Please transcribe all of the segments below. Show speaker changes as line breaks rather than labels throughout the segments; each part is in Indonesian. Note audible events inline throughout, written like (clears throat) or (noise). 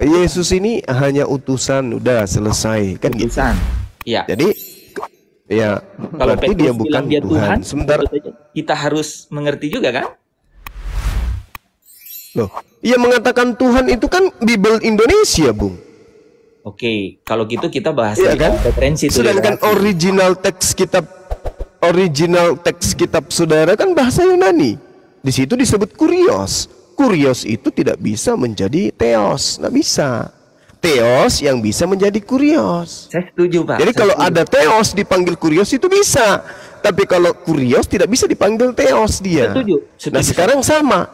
Yesus ini hanya utusan, udah selesai kan gitu. utusan. gitu. Iya. Jadi ya kalau berarti dia bukan dia Tuhan. Tuhan Sebentar
kita harus mengerti juga kan?
Loh, ia mengatakan Tuhan itu kan Bible Indonesia, Bung.
Oke, kalau gitu kita bahas ya, kan? referensi Sedangkan ya,
original teks kitab original teks kitab saudara kan bahasa Yunani. Di situ disebut kurios kurios itu tidak bisa menjadi teos, nggak bisa. Teos yang bisa menjadi kurios. Saya setuju pak. Jadi Saya kalau setuju. ada teos dipanggil kurios itu bisa, tapi kalau kurios tidak bisa dipanggil teos dia. Setuju. setuju. Nah sekarang sama.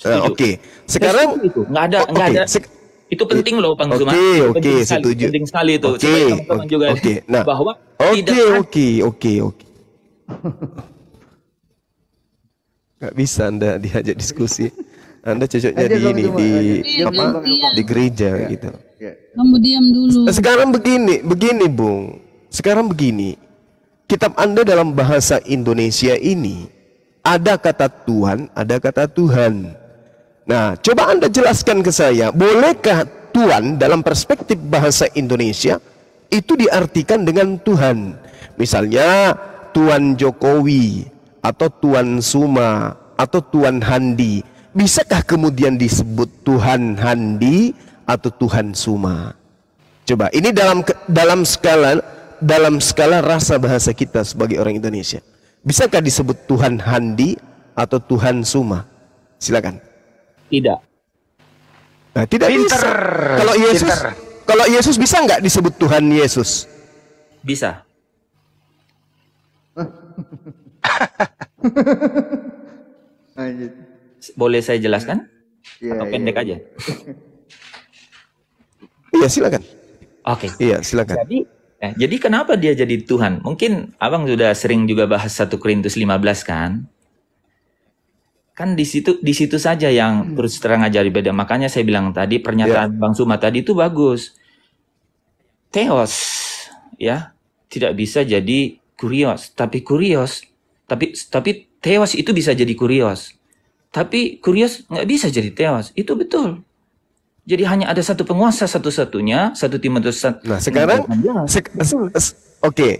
Uh, oke. Okay. Sekarang itu nggak ada oh, nggak okay. ada.
Sek itu penting loh pak. Zuma. Oke, okay, oke, okay, setuju. Penting sekali itu. Oke, okay, Oke. Okay, okay, nah, bahwa
Oke, oke, oke, oke. (laughs) Gak bisa Anda diajak diskusi. Anda cocoknya di ini di iya, apa di gereja iya, gitu. Iya.
Kamu diam dulu. Nah,
sekarang begini, begini Bung. Sekarang begini. Kitab Anda dalam bahasa Indonesia ini ada kata Tuhan, ada kata Tuhan. Nah, coba Anda jelaskan ke saya, bolehkah Tuhan dalam perspektif bahasa Indonesia itu diartikan dengan Tuhan? Misalnya Tuhan Jokowi, atau Tuan Suma atau Tuan Handi. Bisakah kemudian disebut Tuhan Handi atau Tuhan Suma? Coba, ini dalam dalam skala dalam skala rasa bahasa kita sebagai orang Indonesia. Bisakah disebut Tuhan Handi atau Tuhan Suma? Silakan. Tidak. Nah, tidak Pinter. bisa. Kalau Yesus Pinter. kalau Yesus bisa nggak disebut Tuhan Yesus? Bisa. (laughs)
Boleh saya jelaskan? Ya, Atau iya, pendek ya, aja? (laughs)
Iya silakan. Oke. Okay. Iya silakan. Jadi,
eh, jadi kenapa dia jadi Tuhan? Mungkin abang sudah sering juga bahas 1 Korintus 15 kan? Kan di situ di situ saja yang hmm. terus terang aja beda. Makanya saya bilang tadi pernyataan ya. Bang Suma tadi itu bagus. Teos ya tidak bisa jadi kurios, tapi kurios tapi tapi tewas itu bisa jadi kurios. Tapi kurios nggak bisa jadi tewas. Itu betul. Jadi hanya ada satu penguasa satu-satunya, satu
Timotius satu.
Nah, sekarang se se
oke. Okay.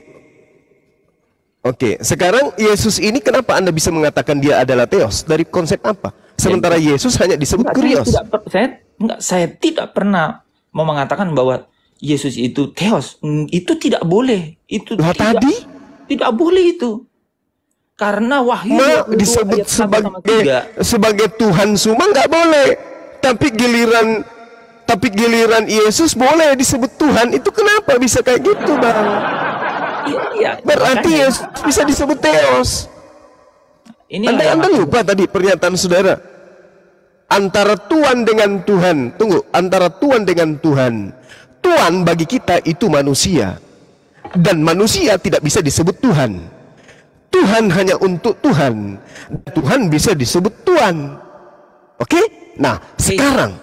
Oke, okay. sekarang Yesus ini kenapa Anda bisa mengatakan dia adalah teos? Dari konsep apa? Sementara Yesus hanya disebut enggak, kurios. Saya
tidak, saya, enggak, saya tidak pernah mau mengatakan bahwa Yesus itu teos. Hmm, itu tidak boleh. Itu Loh, tidak, tadi? Tidak boleh itu. Karena wahyu Ma, disebut
sebagai sebagai Tuhan semua nggak boleh. Tapi giliran tapi giliran Yesus boleh disebut Tuhan. Itu kenapa bisa kayak gitu, Bang? Iya. iya Berarti makanya. Yesus bisa disebut Theos. Ini anda, anda lupa tadi pernyataan saudara antara Tuhan dengan Tuhan. Tunggu, antara Tuhan dengan Tuhan. Tuhan bagi kita itu manusia. Dan manusia tidak bisa disebut Tuhan. Tuhan hanya untuk Tuhan. Tuhan bisa disebut Tuhan. Oke? Nah, sekarang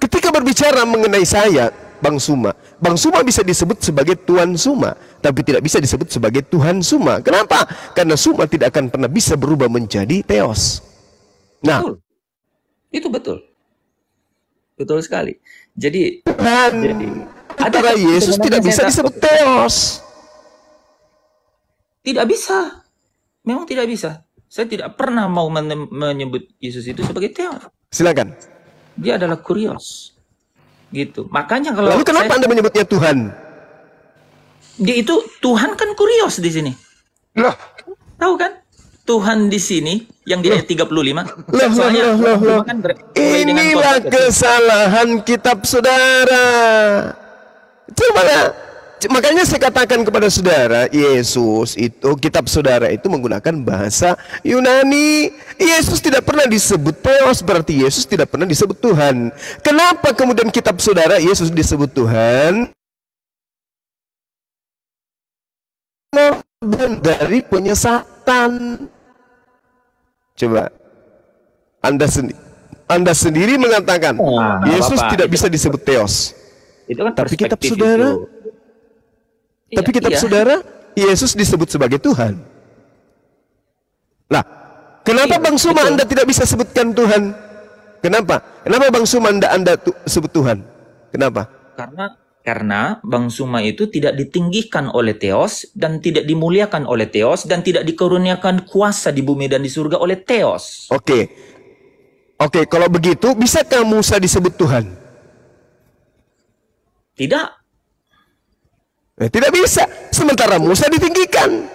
ketika berbicara mengenai saya, Bang Suma, Bang Suma bisa disebut sebagai Tuhan Suma, tapi tidak bisa disebut sebagai Tuhan Suma. Kenapa? Karena Suma tidak akan pernah bisa berubah menjadi Theos. Nah, betul. itu betul. Betul sekali.
Jadi, Tuhan jadi antara Yesus tidak bisa disebut Theos. Tidak bisa. Memang tidak bisa. Saya tidak pernah mau menyebut Yesus itu sebagai teo Silakan. Dia adalah kurios. Gitu. Makanya kalau Lalu kenapa saya, Anda
menyebutnya Tuhan?
Dia itu Tuhan kan kurios di sini. Loh, tahu kan? Tuhan di sini yang di ayat 35. Loh, soalnya loh, loh, loh. Kan
Inilah kesalahan kitab saudara. Coba makanya saya katakan kepada saudara, Yesus itu kitab saudara itu menggunakan bahasa Yunani. Yesus tidak pernah disebut Theos, berarti Yesus tidak pernah disebut Tuhan. Kenapa kemudian kitab saudara Yesus disebut Tuhan? dari penyesatan. Coba Anda sendiri Anda sendiri mengatakan nah, Yesus apa -apa. tidak bisa disebut Theos. Itu kan Tapi kitab saudara itu
tapi iya, kitab iya. saudara,
Yesus disebut sebagai Tuhan. Nah, kenapa iya, Bang Suma betul. Anda tidak bisa sebutkan Tuhan? Kenapa? Kenapa Bang Suma Anda, anda tu sebut Tuhan? Kenapa?
Karena karena Bang Suma itu tidak ditinggikan oleh Theos dan tidak dimuliakan oleh Theos dan tidak dikaruniakan kuasa di bumi dan di surga oleh
Theos. Oke. Okay. Oke, okay, kalau begitu bisakah Musa disebut Tuhan? Tidak. Eh, tidak bisa. Sementara
Musa ditinggikan.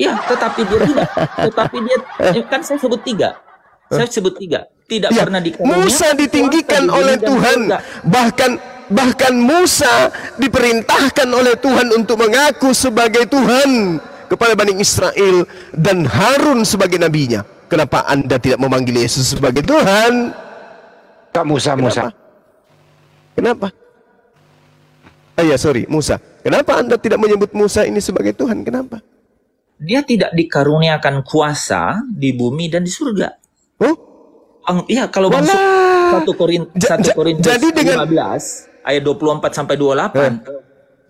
Ya, tetapi dia tidak. (laughs) tetapi dia ya, kan saya sebut tiga. Saya eh? sebut tiga. Tidak ya, pernah dikenal. Musa ditinggikan oleh Tuhan. Juga.
Bahkan bahkan Musa diperintahkan oleh Tuhan untuk mengaku sebagai Tuhan kepada Bani Israel dan Harun sebagai nabinya. Kenapa Anda tidak memanggil Yesus sebagai Tuhan? Kak Musa, Kenapa? Musa. Kenapa? Ah, ya, sorry, Musa. Kenapa Anda tidak menyebut Musa
ini sebagai Tuhan? Kenapa? Dia tidak dikaruniakan kuasa di bumi dan di surga. Oh? Ang, iya, kalau masuk 1 Korintus 1 Korintus jadi dengan 15 ayat 24 sampai 28 eh.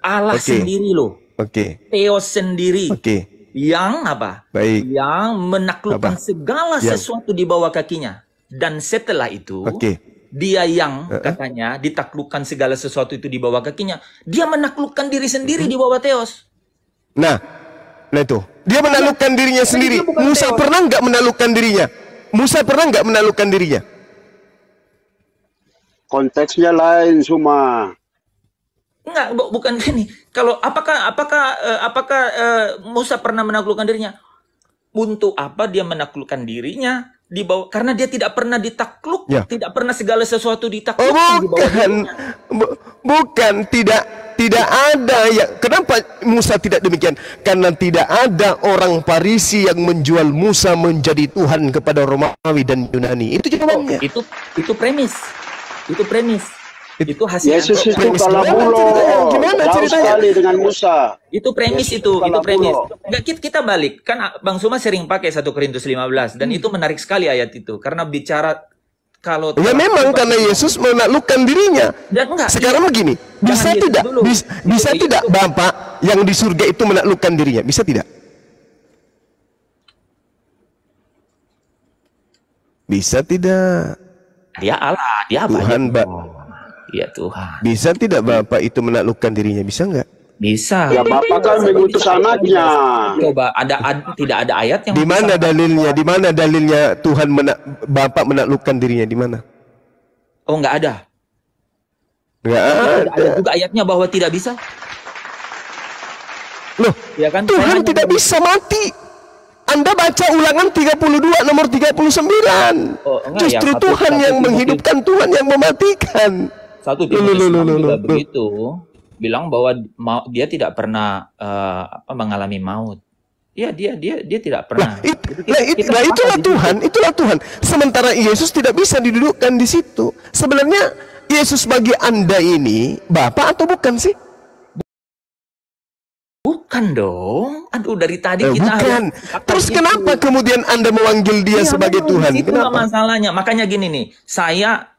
Allah okay. sendiri loh. Oke. Okay. Theos sendiri. Oke. Okay. Yang apa? Baik. Yang menaklukkan apa? segala yang. sesuatu di bawah kakinya. Dan setelah itu, okay dia yang katanya ditaklukkan segala sesuatu itu di bawah kakinya, dia menaklukkan diri sendiri di bawah Teos.
Nah, nah itu. Dia menaklukkan dirinya sendiri. Musa pernah nggak menaklukkan dirinya? Musa pernah nggak menaklukkan dirinya? Konteksnya lain cuma.
Enggak, bu bukan ini. Kalau apakah apakah eh, apakah uh, Musa pernah menaklukkan dirinya? Untuk apa dia menaklukkan dirinya? di bawah karena dia tidak pernah ditakluk, ya. tidak pernah segala sesuatu ditakluk oh, bukan,
Bu, bukan tidak tidak ada ya. Kenapa Musa tidak demikian? Karena tidak ada orang Parisi yang menjual Musa menjadi Tuhan kepada Romawi dan Yunani. Itu jawabannya. Oh, itu itu premis. Itu premis itu hasil Yesus itu kalah gimana ceritanya sekali dengan Musa
itu premis Yesus itu itu premis nggak kita, kita balik kan ah, Bang Suma sering pakai satu Korintus 15 dan hmm. itu menarik sekali ayat itu karena bicara kalau ya memang karena
Yesus menaklukkan dirinya. Dan enggak, Sekarang begini, bisa Yesus tidak? Dulu. Bisa, bisa itu, tidak itu. Bapak yang di surga itu menaklukkan dirinya? Bisa tidak? Bisa tidak? Dia Allah, dia apa? Tuhan, ya? Ya Tuhan. Bisa tidak Bapak itu menaklukkan dirinya? Bisa enggak? Bisa. Ya Bapak kan mengutus anaknya. Coba
ada ad, tidak ada ayat yang Di mana
dalilnya? Di mana dalilnya Tuhan menak, Bapak menaklukkan dirinya di mana? Oh, enggak ada. Enggak ada. ada.
juga ayatnya bahwa tidak bisa.
Loh, ya kan? Tuhan tidak bisa mati. Anda baca ulangan 32 nomor 39. Oh, enggak, ya, Justru ya, Tuhan yang menghidupkan, Tuhan yang mematikan satu jurnalis Islam juga begitu
bilang bahwa dia tidak pernah uh, apa, mengalami maut. Iya dia dia dia tidak pernah. Nah, it, kita, nah, it, kita nah itulah Tuhan,
itulah Tuhan. Sementara Yesus tidak bisa didudukkan di situ. Sebenarnya Yesus bagi anda ini Bapak atau bukan sih? Bukan dong. Aduh dari tadi eh, kita bukan. Harus Terus itu. kenapa kemudian anda memanggil dia ya, sebagai Tuhan? Itu masalahnya.
Makanya gini nih, saya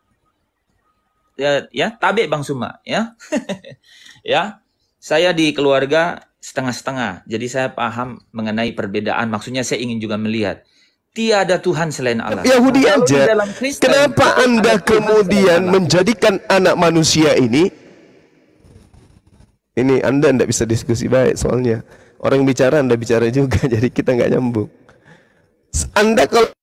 ya, ya tabik Bang Suma ya. (laughs) ya. Saya di keluarga setengah-setengah. Jadi saya paham mengenai perbedaan. Maksudnya saya ingin juga melihat tiada Tuhan selain Allah. Yahudi nah, aja. Kristen, Kenapa Anda
kemudian menjadikan anak manusia ini ini Anda tidak bisa diskusi baik soalnya orang bicara Anda bicara juga (laughs) jadi kita nggak nyambung. Anda kalau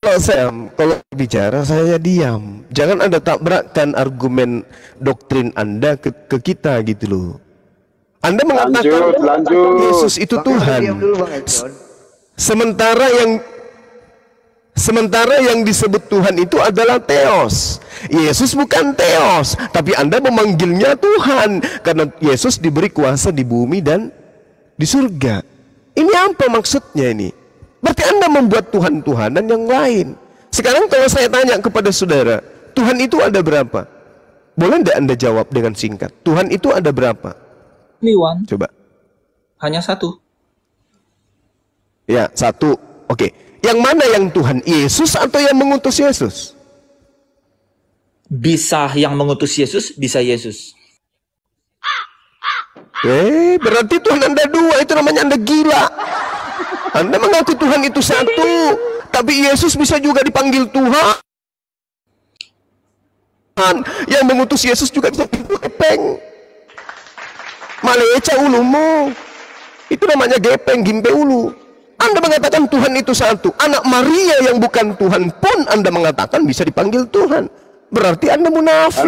kalau saya, kalau bicara saya diam. Jangan Anda tabrakkan argumen doktrin Anda ke, ke kita gitu loh. Anda mengatakan lanjut, lanjut. Yesus itu Bang Tuhan. sementara yang sementara yang disebut Tuhan itu adalah Theos. Yesus bukan Theos, tapi Anda memanggilnya Tuhan karena Yesus diberi kuasa di bumi dan di surga. Ini apa maksudnya ini? Berarti Anda membuat tuhan Tuhan dan yang lain. Sekarang kalau saya tanya kepada saudara, Tuhan itu ada berapa? Boleh tidak Anda jawab dengan singkat? Tuhan itu ada berapa? Liwan. Coba. Hanya satu. Ya, satu. Oke. Yang mana yang Tuhan? Yesus atau yang mengutus Yesus? Bisa
yang mengutus Yesus, bisa Yesus.
Eh, berarti Tuhan Anda dua, itu namanya Anda gila. Anda ah, mengaku Tuhan itu satu, tapi Yesus bisa juga dipanggil Tuhan. Yang mengutus Yesus juga bisa dipanggil gepeng. Maleca ulumu. Itu namanya gepeng, gimpe ulu. Anda mengatakan Tuhan itu satu. Anak Maria yang bukan Tuhan pun Anda mengatakan bisa dipanggil Tuhan. Berarti Anda munafik.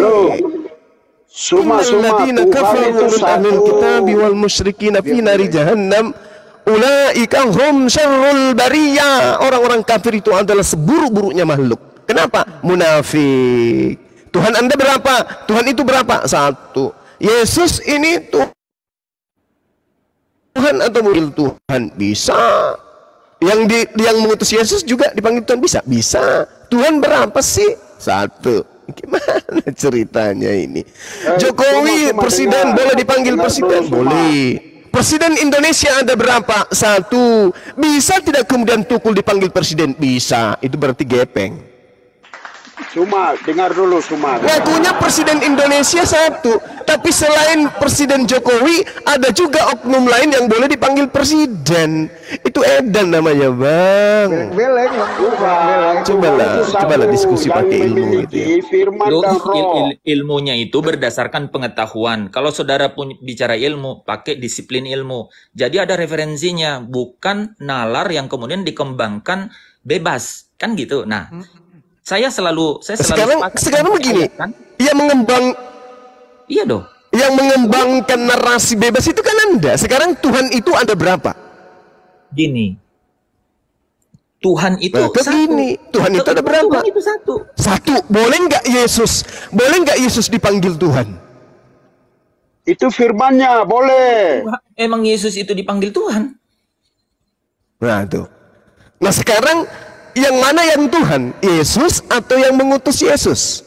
Suma, suma, Tuhan itu satu. Kitab wal musyrikina fi nari jahannam ulaika hum syarrul bariya Orang-orang kafir itu adalah seburuk-buruknya makhluk. Kenapa? Munafik. Tuhan Anda berapa? Tuhan itu berapa? Satu. Yesus ini tuh Tuhan atau mungkin Tuhan bisa. Yang di, yang mengutus Yesus juga dipanggil Tuhan bisa, bisa. Tuhan berapa sih? Satu. Gimana (laughs) ceritanya ini? Eh, Jokowi presiden boleh dipanggil presiden? Boleh. Presiden Indonesia ada berapa? Satu. Bisa tidak kemudian Tukul dipanggil presiden? Bisa. Itu berarti gepeng. Cuma dengar dulu cuma. Ngakunya presiden Indonesia satu, tapi selain presiden Jokowi ada juga oknum lain yang boleh dipanggil presiden. Itu Edan namanya, Bang. Beleng, Coba lah, coba lah diskusi pakai ilmu gitu.
Ya. il, il,
ilmunya itu berdasarkan pengetahuan. Kalau saudara pun bicara ilmu, pakai disiplin ilmu. Jadi ada referensinya, bukan nalar yang kemudian dikembangkan bebas kan gitu. Nah, hmm. Saya selalu saya selalu sekarang sekarang begini.
Kan? Yang mengembang Iya dong. Yang mengembangkan narasi bebas itu kan Anda. Sekarang Tuhan itu ada berapa? Gini. Tuhan itu
nah, satu. Gini. Tuhan itu ada berapa? Tuhan
itu satu.
Satu. Boleh nggak Yesus? Boleh nggak Yesus dipanggil Tuhan? Itu firmannya, boleh.
Emang Yesus itu dipanggil Tuhan?
Nah, itu. Nah, sekarang yang mana yang Tuhan? Yesus atau yang mengutus Yesus?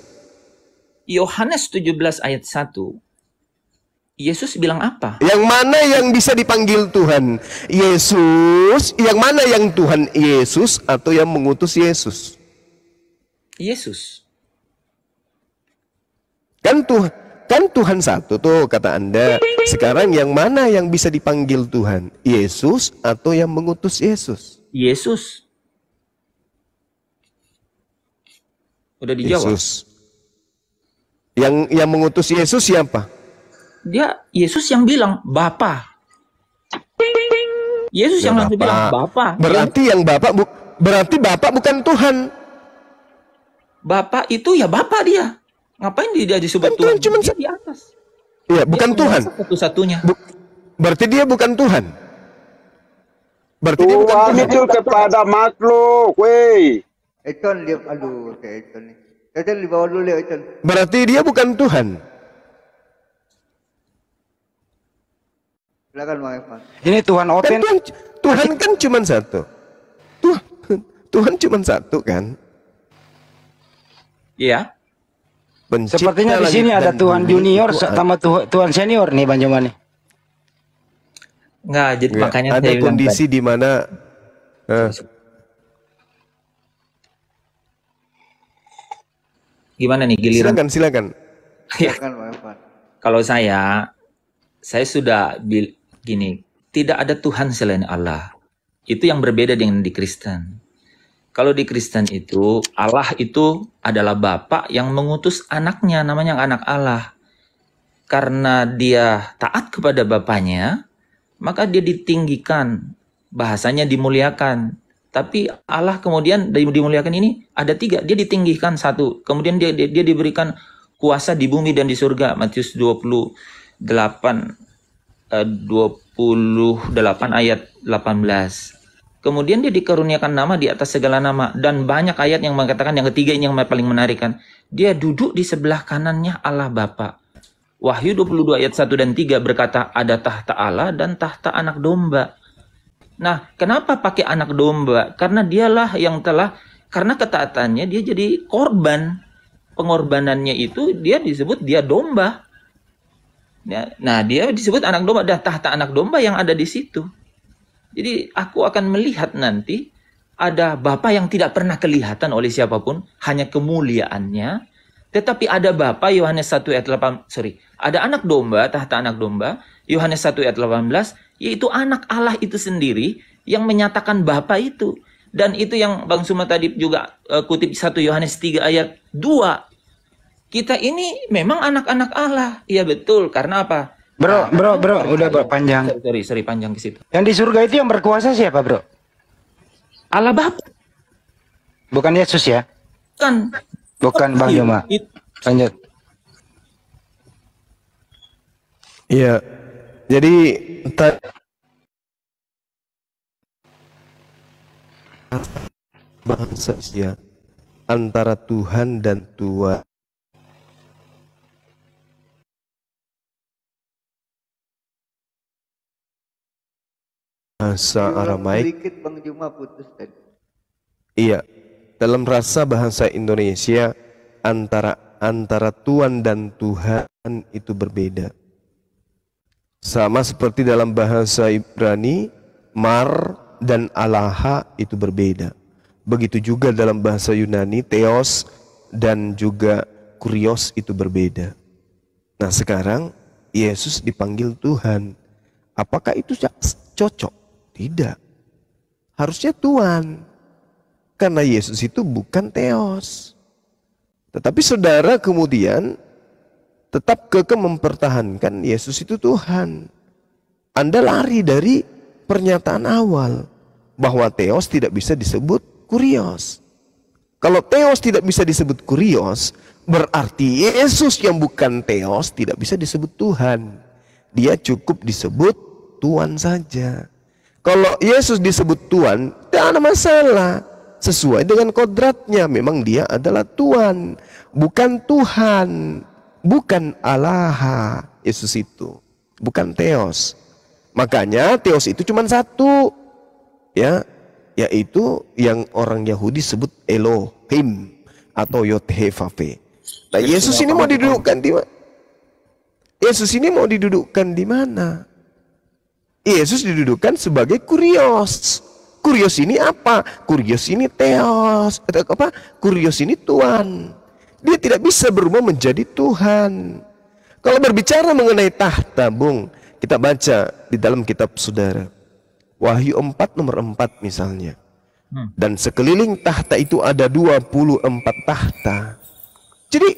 Yohanes 17 ayat 1. Yesus bilang apa?
Yang mana yang bisa dipanggil Tuhan? Yesus. Yang mana yang Tuhan? Yesus atau yang mengutus Yesus?
Yesus.
Kan Tuhan, kan Tuhan satu tuh kata Anda. Sekarang yang mana yang bisa dipanggil Tuhan? Yesus atau yang mengutus Yesus?
Yesus. Udah dijawab. Yesus.
Yang yang mengutus Yesus siapa?
Dia Yesus yang bilang Bapa. Yesus yang langsung bilang Bapa. Berarti yang Bapak bu berarti Bapak bukan Tuhan. Bapak itu ya Bapak dia. Ngapain dia disebut kan Tuhan? Cuman dia di atas. Iya, bukan dia Tuhan. Satu-satunya. Bu berarti dia
bukan Tuhan. Berarti Tuhan dia bukan Tuhan. itu kepada makhluk, weh. Eton dia aduh ke Eton nih. Eton di bawah dulu Eton.
Berarti dia bukan Tuhan.
Silakan Bang Evan.
Ini Tuhan kan Oten. Tuhan, Tuhan kan cuma satu. Tuhan, Tuhan cuma satu kan? Iya. Pencipta Sepertinya
di sini ada Tuhan junior sama Tuhan senior nih Bang Jumani.
Enggak, jadi ya, makanya ada kondisi di mana uh,
Gimana nih giliran? Silakan, silakan. (laughs) ya. silakan Kalau saya, saya sudah bil gini, tidak ada Tuhan selain Allah. Itu yang berbeda dengan di Kristen. Kalau di Kristen itu Allah itu adalah Bapak yang mengutus anaknya namanya anak Allah. Karena dia taat kepada bapaknya, maka dia ditinggikan, bahasanya dimuliakan. Tapi Allah kemudian dimuliakan ini ada tiga. Dia ditinggikan satu. Kemudian dia, dia, dia diberikan kuasa di bumi dan di surga. Matius 28 28 eh, ayat 18. Kemudian dia dikaruniakan nama di atas segala nama dan banyak ayat yang mengatakan yang ketiga ini yang paling menarik kan. Dia duduk di sebelah kanannya Allah Bapa. Wahyu 22 ayat 1 dan 3 berkata ada tahta Allah dan tahta anak domba Nah, kenapa pakai anak domba? Karena dialah yang telah karena ketaatannya dia jadi korban. Pengorbanannya itu dia disebut dia domba. Ya, nah, dia disebut anak domba Dah tahta anak domba yang ada di situ. Jadi aku akan melihat nanti ada bapak yang tidak pernah kelihatan oleh siapapun, hanya kemuliaannya. Tetapi ada bapak Yohanes 1 ayat 8, sorry, ada anak domba, tahta anak domba, Yohanes 1 ayat 18 yaitu anak Allah itu sendiri yang menyatakan Bapa itu. Dan itu yang Bang Suma tadi juga eh, kutip 1 Yohanes 3 ayat 2. Kita ini memang anak-anak Allah. ya betul, karena apa?
Bro, bro, bro, sorry, udah bro, panjang. Sorry, sorry, panjang ke situ. Yang di surga itu yang berkuasa siapa, bro? Allah Bapa. Bukan Yesus ya? Bukan. Bukan Bang Yuma. Iya. Lanjut.
Iya, jadi bangsa ya antara Tuhan dan Tuhan bahasa Aramaik. Iya, dalam rasa bahasa Indonesia antara antara Tuhan dan Tuhan itu berbeda. Sama seperti dalam bahasa Ibrani, mar dan alaha itu berbeda. Begitu juga dalam bahasa Yunani, teos dan juga kurios itu berbeda. Nah sekarang Yesus dipanggil Tuhan. Apakah itu cocok? Tidak. Harusnya Tuhan. Karena Yesus itu bukan teos Tetapi saudara kemudian tetap keke mempertahankan Yesus itu Tuhan. Anda lari dari pernyataan awal bahwa Theos tidak bisa disebut kurios. Kalau Theos tidak bisa disebut kurios, berarti Yesus yang bukan Theos tidak bisa disebut Tuhan. Dia cukup disebut Tuhan saja. Kalau Yesus disebut Tuhan, tidak ada masalah. Sesuai dengan kodratnya, memang dia adalah Tuhan, bukan Tuhan bukan alaha Yesus itu, bukan Theos, Makanya Theos itu cuma satu. Ya, yaitu yang orang Yahudi sebut Elohim atau Yothevave. Nah, Yesus ini mau didudukkan di mana? Yesus ini mau didudukkan di mana? Yesus didudukkan sebagai kurios. Kurios ini apa? Kurios ini teos. Apa? Kurios ini Tuhan. Dia tidak bisa berubah menjadi Tuhan. Kalau berbicara mengenai tahta, Bung, kita baca di dalam kitab saudara. Wahyu 4 nomor 4 misalnya. Hmm. Dan sekeliling tahta itu ada 24 tahta. Jadi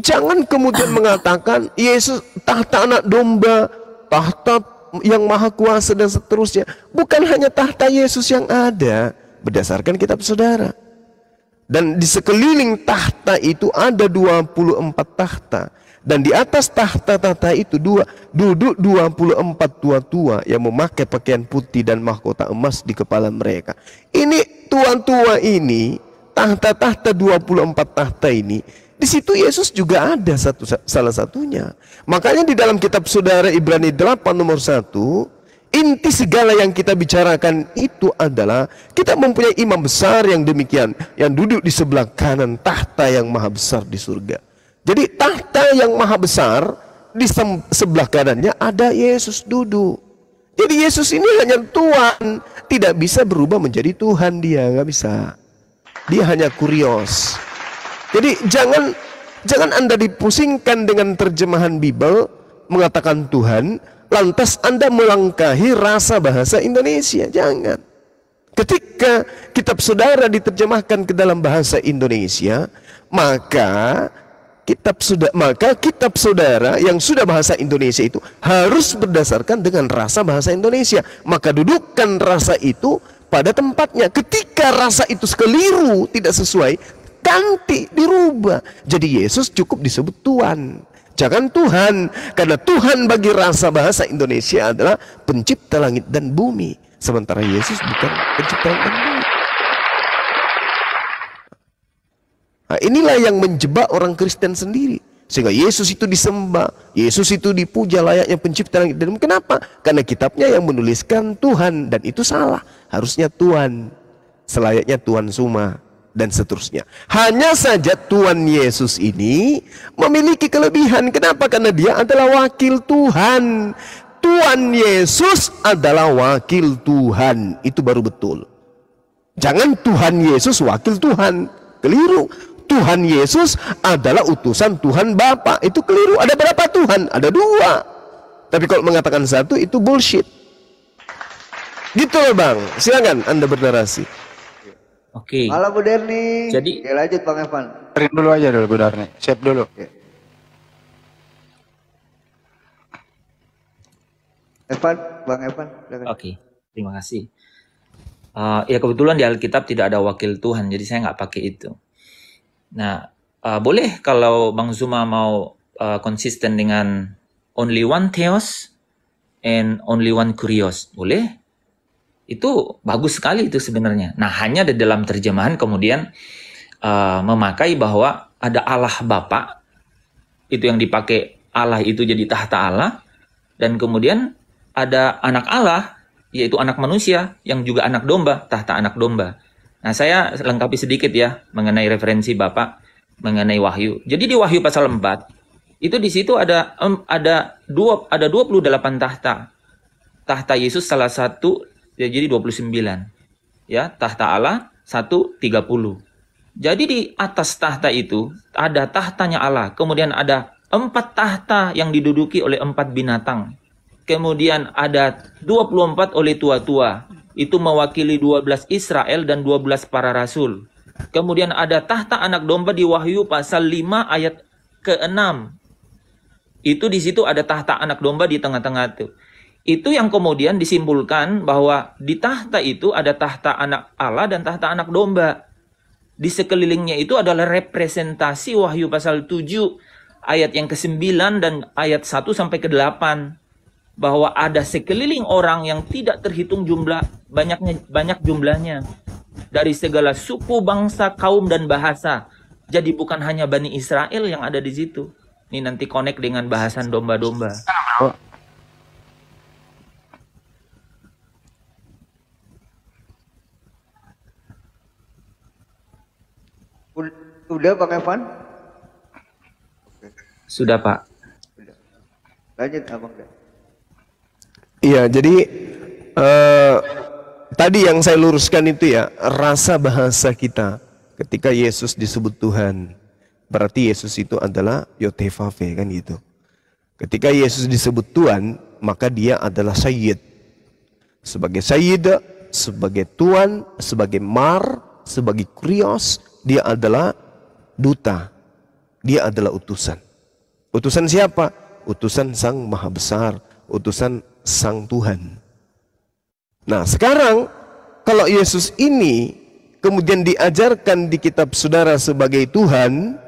jangan kemudian mengatakan Yesus tahta anak domba, tahta yang maha kuasa dan seterusnya. Bukan hanya tahta Yesus yang ada berdasarkan kitab saudara. Dan di sekeliling tahta itu ada 24 tahta. Dan di atas tahta-tahta itu dua, duduk 24 tua-tua yang memakai pakaian putih dan mahkota emas di kepala mereka. Ini tuan-tua ini, tahta-tahta 24 tahta ini, di situ Yesus juga ada satu salah satunya. Makanya di dalam kitab Saudara Ibrani 8 nomor 1, Inti segala yang kita bicarakan itu adalah kita mempunyai imam besar yang demikian yang duduk di sebelah kanan tahta yang maha besar di surga. Jadi tahta yang maha besar di sebelah kanannya ada Yesus duduk. Jadi Yesus ini hanya Tuhan, tidak bisa berubah menjadi Tuhan dia, nggak bisa. Dia hanya kurios. Jadi jangan jangan Anda dipusingkan dengan terjemahan Bible mengatakan Tuhan lantas Anda melangkahi rasa bahasa Indonesia. Jangan. Ketika kitab saudara diterjemahkan ke dalam bahasa Indonesia, maka kitab saudara maka kitab saudara yang sudah bahasa Indonesia itu harus berdasarkan dengan rasa bahasa Indonesia. Maka dudukkan rasa itu pada tempatnya. Ketika rasa itu sekeliru, tidak sesuai, ganti, dirubah. Jadi Yesus cukup disebut Tuhan. Jangan Tuhan, karena Tuhan bagi rasa bahasa Indonesia adalah pencipta langit dan bumi. Sementara Yesus bukan pencipta langit dan bumi. Nah, inilah yang menjebak orang Kristen sendiri. Sehingga Yesus itu disembah, Yesus itu dipuja layaknya pencipta langit dan bumi. Kenapa? Karena kitabnya yang menuliskan Tuhan dan itu salah. Harusnya Tuhan, selayaknya Tuhan Suma dan seterusnya. Hanya saja Tuhan Yesus ini memiliki kelebihan. Kenapa? Karena dia adalah wakil Tuhan. Tuhan Yesus adalah wakil Tuhan. Itu baru betul. Jangan Tuhan Yesus wakil Tuhan. Keliru. Tuhan Yesus adalah utusan Tuhan Bapa. Itu keliru. Ada berapa Tuhan? Ada dua. Tapi kalau mengatakan satu itu bullshit. Gitu loh bang. Silakan Anda bernarasi.
Oke. Okay. Halo Bu Derni. Jadi Oke, lanjut Bang Evan.
Ring dulu aja dulu Bu Derni. Siap dulu. Oke.
Evan, Bang Evan. Oke, okay.
terima kasih. Uh, ya kebetulan di Alkitab tidak ada wakil Tuhan, jadi saya nggak pakai itu. Nah, uh, boleh kalau Bang Zuma mau uh, konsisten dengan only one theos and only one kurios, boleh? Itu bagus sekali itu sebenarnya. Nah, hanya di dalam terjemahan kemudian uh, memakai bahwa ada Allah Bapa itu yang dipakai Allah itu jadi tahta Allah dan kemudian ada anak Allah yaitu anak manusia yang juga anak domba, tahta anak domba. Nah, saya lengkapi sedikit ya mengenai referensi Bapak mengenai wahyu. Jadi di Wahyu pasal 4 itu di situ ada ada dua ada 28 tahta. Tahta Yesus salah satu ya jadi 29. Ya, tahta Allah tiga puluh. Jadi di atas tahta itu ada tahtanya Allah, kemudian ada empat tahta yang diduduki oleh empat binatang. Kemudian ada 24 oleh tua-tua, itu mewakili 12 Israel dan 12 para rasul. Kemudian ada tahta anak domba di Wahyu pasal 5 ayat ke-6. Itu di situ ada tahta anak domba di tengah-tengah itu. -tengah itu yang kemudian disimpulkan bahwa di tahta itu ada tahta anak Allah dan tahta anak domba. Di sekelilingnya itu adalah representasi Wahyu pasal 7 ayat yang ke-9 dan ayat 1 sampai ke-8 bahwa ada sekeliling orang yang tidak terhitung jumlah banyaknya banyak jumlahnya dari segala suku, bangsa, kaum dan bahasa. Jadi bukan hanya Bani Israel yang ada di situ. Ini nanti connect dengan bahasan domba-domba. Oh.
Sudah Pak Evan? Sudah Pak. Lanjut Abang.
Iya, jadi eh, tadi yang saya luruskan itu ya rasa bahasa kita ketika Yesus disebut Tuhan. Berarti Yesus itu adalah Yotefave kan gitu. Ketika Yesus disebut Tuhan, maka dia adalah Sayyid. Sebagai Sayyid, sebagai Tuhan, sebagai Mar, sebagai Krios dia adalah duta, dia adalah utusan. Utusan siapa? Utusan Sang Maha Besar, utusan Sang Tuhan. Nah, sekarang kalau Yesus ini kemudian diajarkan di kitab saudara sebagai Tuhan,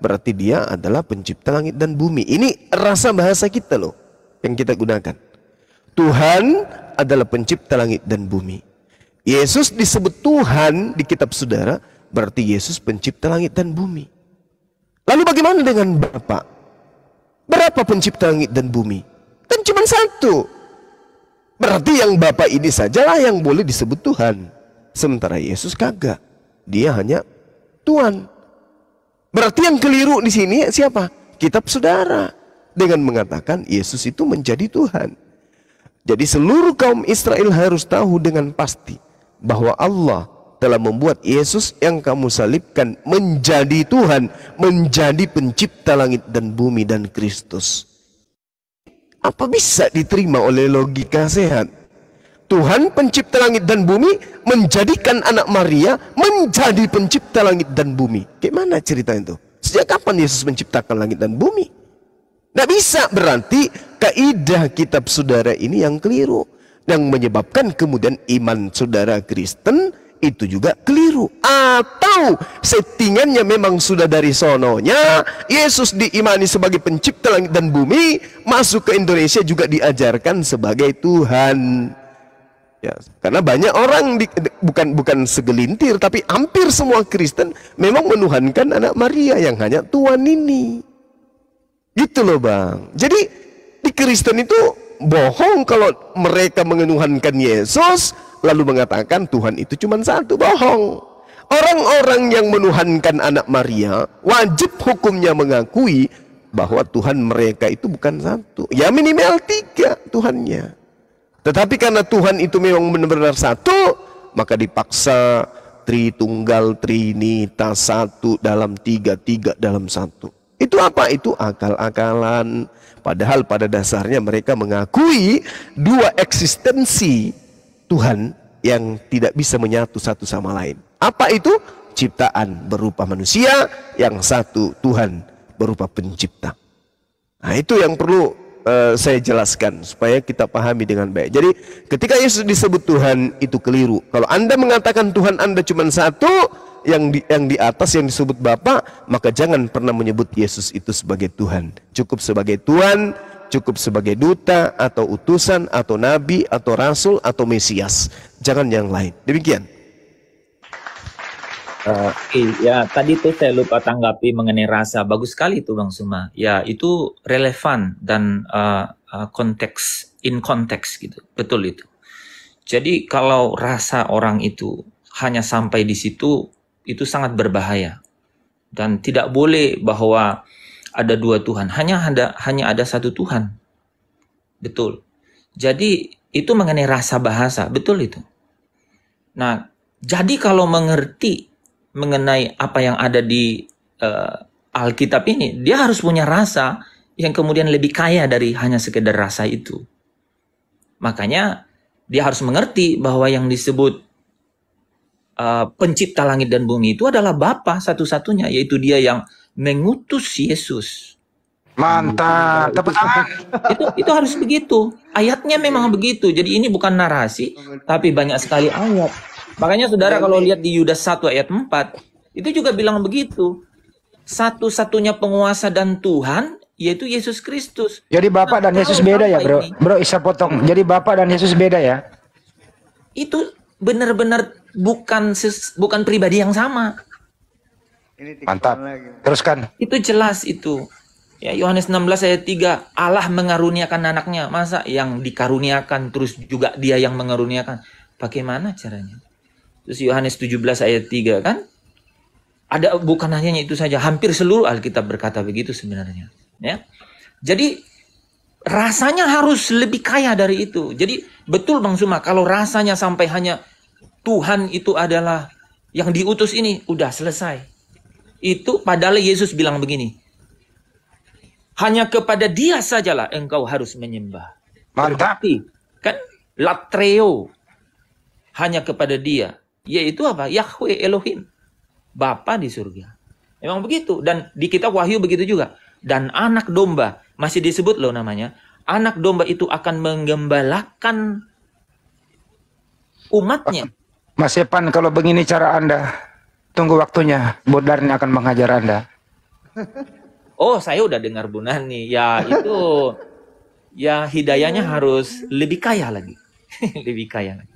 berarti dia adalah pencipta langit dan bumi. Ini rasa bahasa kita loh yang kita gunakan. Tuhan adalah pencipta langit dan bumi. Yesus disebut Tuhan di kitab saudara Berarti Yesus pencipta langit dan bumi. Lalu bagaimana dengan Bapak? Berapa pencipta langit dan bumi? Kan cuma satu. Berarti yang Bapak ini sajalah yang boleh disebut Tuhan. Sementara Yesus kagak. Dia hanya Tuhan. Berarti yang keliru di sini siapa? Kitab saudara. Dengan mengatakan Yesus itu menjadi Tuhan. Jadi seluruh kaum Israel harus tahu dengan pasti bahwa Allah telah membuat Yesus yang kamu salibkan menjadi Tuhan, menjadi pencipta langit dan bumi dan Kristus. Apa bisa diterima oleh logika sehat? Tuhan pencipta langit dan bumi menjadikan anak Maria menjadi pencipta langit dan bumi. Gimana cerita itu? Sejak kapan Yesus menciptakan langit dan bumi? Tidak bisa berarti kaidah kitab saudara ini yang keliru. Yang menyebabkan kemudian iman saudara Kristen itu juga keliru atau settingannya memang sudah dari sononya Yesus diimani sebagai pencipta langit dan bumi masuk ke Indonesia juga diajarkan sebagai Tuhan ya karena banyak orang di, bukan bukan segelintir tapi hampir semua Kristen memang menuhankan anak Maria yang hanya Tuhan ini gitu loh bang jadi di Kristen itu bohong kalau mereka mengenuhankan Yesus lalu mengatakan Tuhan itu cuma satu bohong orang-orang yang menuhankan anak Maria wajib hukumnya mengakui bahwa Tuhan mereka itu bukan satu ya minimal tiga Tuhannya tetapi karena Tuhan itu memang benar-benar satu maka dipaksa Tritunggal Trinitas satu dalam tiga tiga dalam satu itu apa itu akal-akalan Padahal pada dasarnya mereka mengakui dua eksistensi Tuhan yang tidak bisa menyatu satu sama lain. Apa itu? Ciptaan berupa manusia, yang satu Tuhan berupa pencipta. Nah, itu yang perlu uh, saya jelaskan supaya kita pahami dengan baik. Jadi, ketika Yesus disebut Tuhan itu keliru. Kalau Anda mengatakan Tuhan Anda cuma satu, yang di, yang di atas yang disebut bapak maka jangan pernah menyebut Yesus itu sebagai Tuhan. Cukup sebagai Tuhan, cukup sebagai duta atau utusan atau nabi atau rasul atau mesias. Jangan yang lain. Demikian.
Uh, ya tadi tuh saya lupa tanggapi mengenai rasa. Bagus sekali itu Bang Suma. Ya itu relevan dan uh, uh, konteks in konteks gitu. Betul itu. Jadi kalau rasa orang itu hanya sampai di situ, itu sangat berbahaya. Dan tidak boleh bahwa ada dua Tuhan, hanya ada hanya ada satu Tuhan. Betul. Jadi itu mengenai rasa bahasa, betul itu. Nah, jadi kalau mengerti mengenai apa yang ada di uh, Alkitab ini, dia harus punya rasa yang kemudian lebih kaya dari hanya sekedar rasa itu. Makanya dia harus mengerti bahwa yang disebut uh, pencipta langit dan bumi itu adalah Bapa satu-satunya, yaitu Dia yang mengutus Yesus. Mantap, tepuk tangan. Itu itu harus begitu. Ayatnya memang begitu. Jadi ini bukan narasi, tapi banyak sekali ayat. Makanya saudara kalau lihat di Yudas 1 ayat 4, itu juga bilang begitu. Satu-satunya penguasa dan Tuhan yaitu Yesus Kristus. Jadi
Bapak dan Yesus beda ya, Bro. Ini. Bro, bisa potong. Jadi Bapak dan Yesus beda ya.
Itu benar-benar bukan bukan pribadi yang sama.
Mantap. Teruskan.
Itu jelas itu. Ya Yohanes 16 ayat 3 Allah mengaruniakan anaknya. Masa yang dikaruniakan terus juga dia yang mengaruniakan. Bagaimana caranya? Terus Yohanes 17 ayat 3 kan? Ada bukan hanya itu saja, hampir seluruh Alkitab berkata begitu sebenarnya, ya. Jadi rasanya harus lebih kaya dari itu. Jadi betul Bang Suma kalau rasanya sampai hanya Tuhan itu adalah yang diutus ini udah selesai. Itu padahal Yesus bilang begini. Hanya kepada dia sajalah engkau harus menyembah. Mantap. Tetapi, kan latreo. Hanya kepada dia. Yaitu apa? Yahweh Elohim. Bapa di surga. emang begitu. Dan di kitab Wahyu begitu juga. Dan anak domba. Masih disebut loh namanya. Anak domba itu akan menggembalakan
umatnya. Mas Epan kalau begini cara Anda, tunggu waktunya, Bu akan mengajar Anda.
Oh, saya udah dengar Bu Nani. Ya, itu ya hidayahnya iya. harus lebih kaya lagi. (laughs) lebih kaya lagi.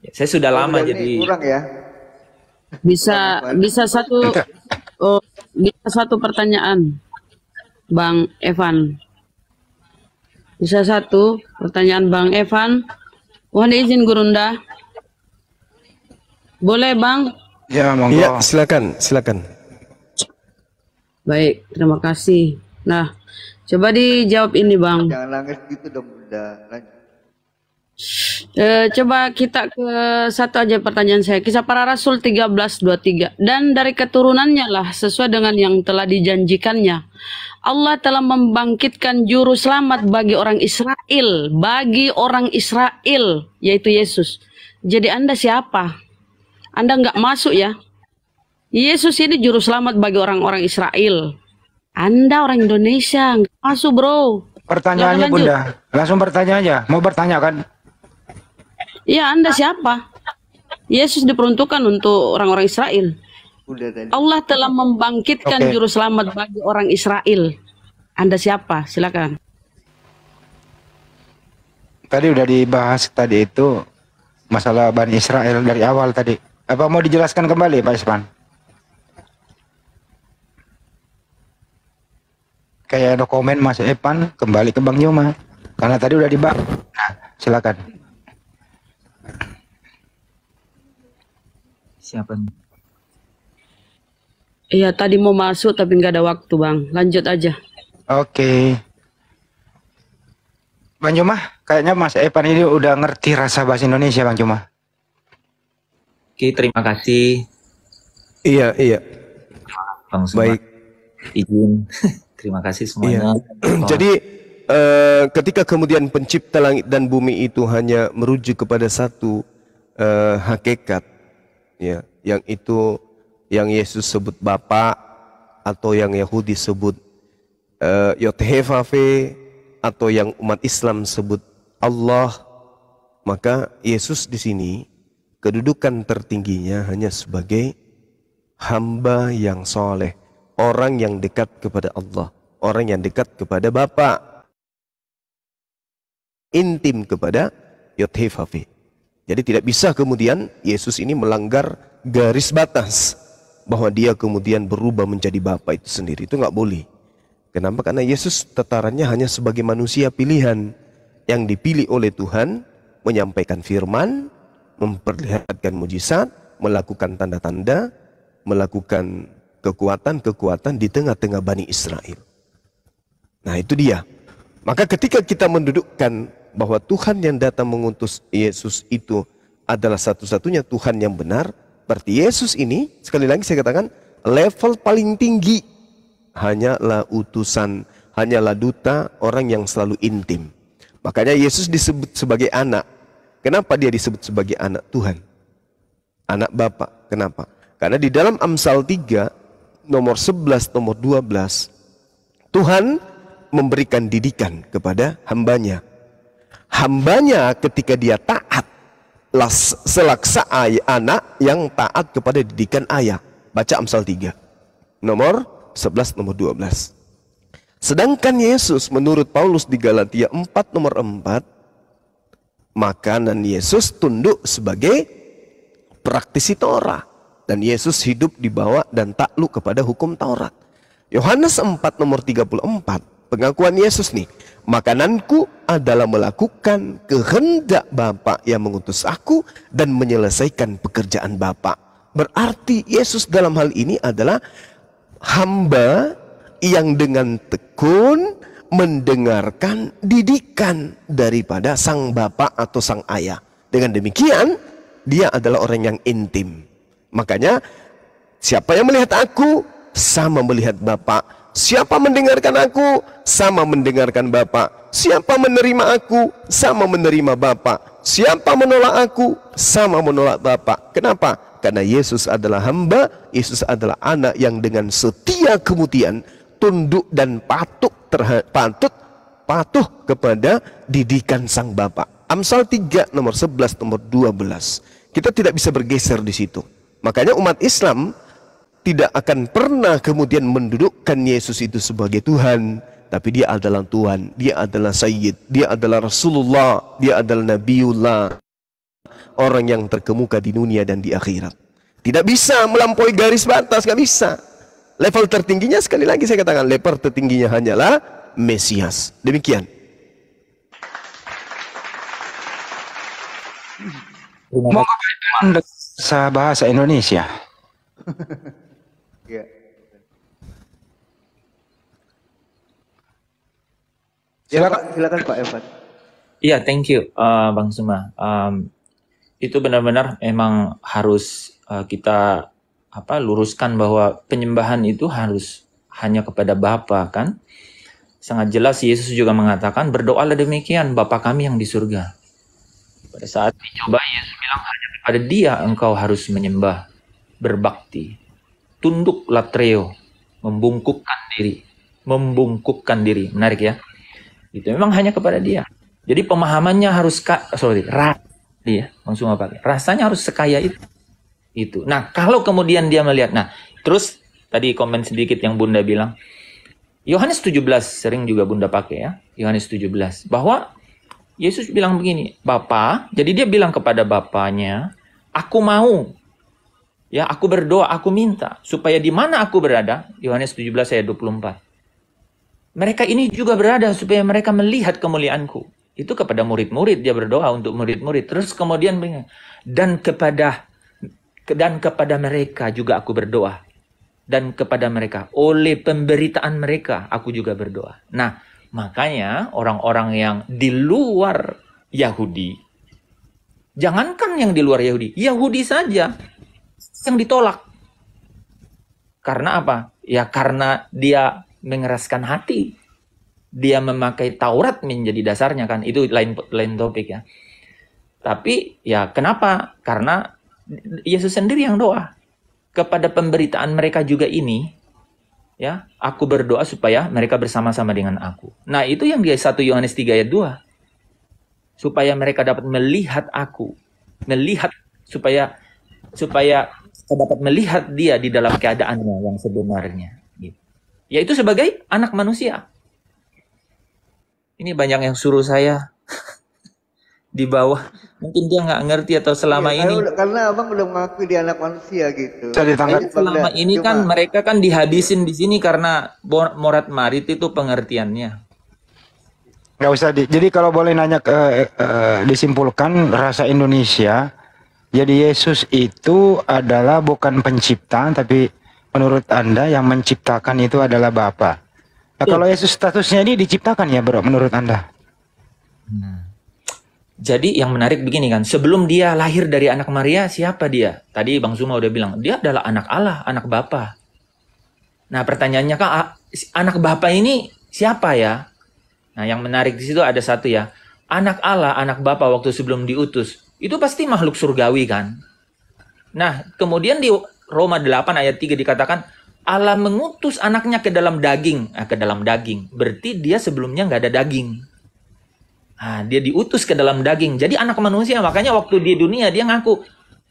Ya, saya sudah oh, lama jadi kurang
ya. Bisa bisa
satu oh, bisa satu pertanyaan. Bang Evan. Bisa satu pertanyaan Bang Evan. Mohon izin Gurunda. Boleh Bang?
Ya, monggo. Ya, silakan, silakan.
Baik, terima kasih. Nah, coba dijawab ini Bang. Jangan gitu dong, Bunda. E, coba kita ke satu aja pertanyaan saya. Kisah para Rasul 13:23 dan dari keturunannya lah sesuai dengan yang telah dijanjikannya. Allah telah membangkitkan juru selamat bagi orang Israel, bagi orang Israel yaitu Yesus. Jadi Anda siapa? Anda nggak masuk ya. Yesus ini juru selamat bagi orang-orang Israel. Anda orang Indonesia, nggak masuk bro.
Pertanyaannya Bunda, langsung bertanya aja. Mau bertanya kan?
Iya, Anda siapa? Yesus diperuntukkan untuk orang-orang Israel. Allah telah membangkitkan okay. juru selamat bagi orang Israel. Anda siapa? Silakan.
Tadi udah dibahas tadi itu masalah Bani Israel dari awal tadi. Apa mau dijelaskan kembali Pak Isman? Kayak dokumen Mas Epan kembali ke Bang Yoma. Karena tadi udah dibak. Nah, silakan. Siapa nih?
Iya tadi mau masuk tapi nggak ada waktu bang. Lanjut aja.
Oke. Bang Cuma, kayaknya Mas Epan ini udah ngerti rasa bahasa Indonesia Bang Juma.
Ki, terima kasih.
Iya,
iya.
Bang Baik. Izin. (laughs) terima kasih semuanya.
Iya. (clears throat) Jadi uh, ketika kemudian pencipta langit dan bumi itu hanya merujuk kepada satu uh, hakikat, ya, yang itu yang Yesus sebut Bapa atau yang Yahudi sebut uh, eh, Yotehevave atau yang umat Islam sebut Allah, maka Yesus di sini kedudukan tertingginya hanya sebagai hamba yang soleh, orang yang dekat kepada Allah, orang yang dekat kepada Bapa, intim kepada Yothifafi. Jadi tidak bisa kemudian Yesus ini melanggar garis batas bahwa dia kemudian berubah menjadi Bapa itu sendiri. Itu nggak boleh. Kenapa? Karena Yesus tetarannya hanya sebagai manusia pilihan yang dipilih oleh Tuhan menyampaikan firman, memperlihatkan mujizat, melakukan tanda-tanda, melakukan kekuatan-kekuatan di tengah-tengah Bani Israel. Nah itu dia. Maka ketika kita mendudukkan bahwa Tuhan yang datang mengutus Yesus itu adalah satu-satunya Tuhan yang benar, berarti Yesus ini, sekali lagi saya katakan, level paling tinggi hanyalah utusan, hanyalah duta orang yang selalu intim. Makanya Yesus disebut sebagai anak, Kenapa dia disebut sebagai anak Tuhan? Anak Bapak. Kenapa? Karena di dalam Amsal 3 nomor 11 nomor 12 Tuhan memberikan didikan kepada hambanya. Hambanya ketika dia taat las, selaksa anak yang taat kepada didikan ayah. Baca Amsal 3 nomor 11 nomor 12. Sedangkan Yesus menurut Paulus di Galatia 4 nomor 4 makanan Yesus tunduk sebagai praktisi Taurat dan Yesus hidup di bawah dan takluk kepada hukum Taurat. Yohanes 4 nomor 34 pengakuan Yesus nih makananku adalah melakukan kehendak Bapa yang mengutus aku dan menyelesaikan pekerjaan Bapa. Berarti Yesus dalam hal ini adalah hamba yang dengan tekun mendengarkan didikan daripada sang bapak atau sang ayah. Dengan demikian, dia adalah orang yang intim. Makanya, siapa yang melihat aku, sama melihat bapak. Siapa mendengarkan aku, sama mendengarkan bapak. Siapa menerima aku, sama menerima bapak. Siapa menolak aku, sama menolak bapak. Kenapa? Karena Yesus adalah hamba, Yesus adalah anak yang dengan setia kemudian tunduk dan patuh patut patuh kepada didikan sang bapak. Amsal 3 nomor 11 nomor 12. Kita tidak bisa bergeser di situ. Makanya umat Islam tidak akan pernah kemudian mendudukkan Yesus itu sebagai Tuhan, tapi dia adalah Tuhan, dia adalah Sayyid, dia adalah Rasulullah, dia adalah Nabiullah. Orang yang terkemuka di dunia dan di akhirat. Tidak bisa melampaui garis batas, nggak bisa. Level tertingginya sekali lagi saya katakan level tertingginya hanyalah Mesias. Demikian.
Monggo Pak bahasa bahasa Indonesia.
Iya. ya. Silakan, silakan Pak Evan.
Iya, thank you uh, Bang Suma. Um, itu benar-benar emang harus uh, kita apa luruskan bahwa penyembahan itu harus hanya kepada Bapa kan? Sangat jelas Yesus juga mengatakan berdoalah demikian Bapa kami yang di surga. Pada saat dicoba Yesus bilang hanya kepada Dia engkau harus menyembah, berbakti, tunduk latreo, membungkukkan diri, membungkukkan diri. Menarik ya? Itu memang hanya kepada Dia. Jadi pemahamannya harus sorry, ras dia langsung apa? Rasanya harus sekaya itu itu. Nah, kalau kemudian dia melihat, nah, terus tadi komen sedikit yang Bunda bilang, Yohanes 17 sering juga Bunda pakai ya, Yohanes 17, bahwa Yesus bilang begini, Bapa, jadi dia bilang kepada Bapaknya, aku mau, ya aku berdoa, aku minta, supaya di mana aku berada, Yohanes 17 ayat 24. Mereka ini juga berada supaya mereka melihat kemuliaanku. Itu kepada murid-murid, dia berdoa untuk murid-murid. Terus kemudian, dan kepada dan kepada mereka juga aku berdoa dan kepada mereka oleh pemberitaan mereka aku juga berdoa. Nah, makanya orang-orang yang di luar Yahudi jangankan yang di luar Yahudi, Yahudi saja yang ditolak. Karena apa? Ya karena dia mengeraskan hati. Dia memakai Taurat menjadi dasarnya kan. Itu lain lain topik ya. Tapi ya kenapa? Karena Yesus sendiri yang doa kepada pemberitaan mereka juga ini ya aku berdoa supaya mereka bersama-sama dengan aku nah itu yang di 1 Yohanes 3 ayat 2 supaya mereka dapat melihat aku melihat supaya supaya dapat melihat dia di dalam keadaannya yang sebenarnya gitu. yaitu sebagai anak manusia ini banyak yang suruh saya di bawah mungkin dia nggak ngerti atau selama ya, ini
karena, abang belum mengakui dia anak manusia gitu Jadi selama ya. ini
kan Cuma, kan mereka kan dihadisin di sini karena morat marit itu pengertiannya
nggak usah di, jadi kalau boleh nanya ke uh, uh, disimpulkan rasa Indonesia jadi Yesus itu adalah bukan pencipta tapi menurut anda yang menciptakan itu adalah Bapa nah, iya. kalau Yesus statusnya ini diciptakan ya bro menurut anda nah. Jadi
yang menarik begini kan, sebelum dia lahir dari anak Maria, siapa dia? Tadi Bang Zuma udah bilang, dia adalah anak Allah, anak Bapa. Nah pertanyaannya kan, anak Bapa ini siapa ya? Nah yang menarik di situ ada satu ya, anak Allah, anak Bapa waktu sebelum diutus, itu pasti makhluk surgawi kan? Nah kemudian di Roma 8 ayat 3 dikatakan, Allah mengutus anaknya ke dalam daging, nah, ke dalam daging. Berarti dia sebelumnya nggak ada daging. Nah, dia diutus ke dalam daging. Jadi anak manusia, makanya waktu di dunia dia ngaku,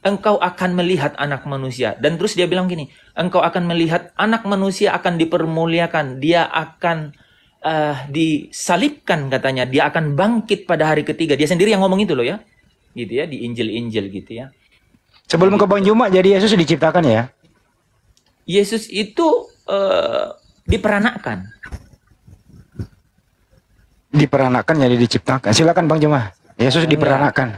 engkau akan melihat anak manusia. Dan terus dia bilang gini, engkau akan melihat anak manusia akan dipermuliakan, dia akan uh, disalibkan katanya, dia akan bangkit pada hari ketiga. Dia sendiri yang ngomong itu loh ya. Gitu ya, di Injil-Injil gitu ya.
Sebelum ke Bang Juma, jadi Yesus diciptakan ya?
Yesus itu uh, eh, diperanakan
diperanakan jadi diciptakan. Silakan Bang Jemaah. Yesus Enggak. Iya. diperanakan.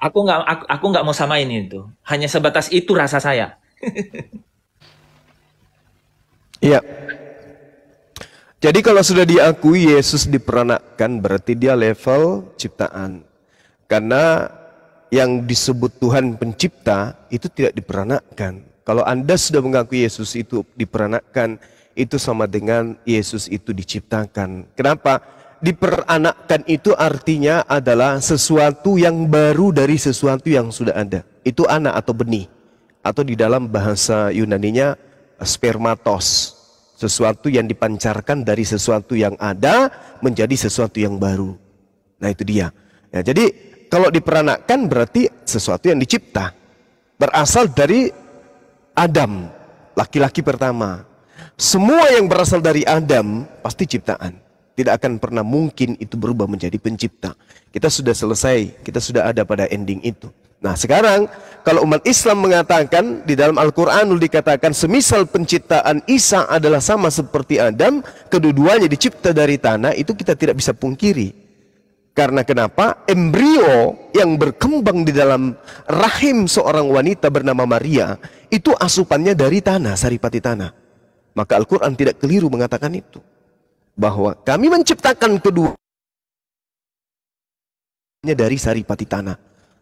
Aku nggak aku, aku nggak mau samain itu. Hanya sebatas itu rasa saya. (laughs)
Iya. Jadi kalau sudah diakui Yesus diperanakan berarti dia level ciptaan. Karena yang disebut Tuhan pencipta itu tidak diperanakan. Kalau Anda sudah mengakui Yesus itu diperanakan, itu sama dengan Yesus itu diciptakan. Kenapa? diperanakkan itu artinya adalah sesuatu yang baru dari sesuatu yang sudah ada. Itu anak atau benih. Atau di dalam bahasa Yunaninya spermatos. Sesuatu yang dipancarkan dari sesuatu yang ada menjadi sesuatu yang baru. Nah itu dia. Ya, jadi kalau diperanakkan berarti sesuatu yang dicipta. Berasal dari Adam, laki-laki pertama. Semua yang berasal dari Adam pasti ciptaan tidak akan pernah mungkin itu berubah menjadi pencipta. Kita sudah selesai, kita sudah ada pada ending itu. Nah sekarang kalau umat Islam mengatakan di dalam al quran dikatakan semisal penciptaan Isa adalah sama seperti Adam, keduanya dicipta dari tanah, itu kita tidak bisa pungkiri. Karena kenapa? Embrio yang berkembang di dalam rahim seorang wanita bernama Maria, itu asupannya dari tanah, saripati tanah. Maka Al-Quran tidak keliru mengatakan itu bahwa kami menciptakan keduanya dari saripati tanah.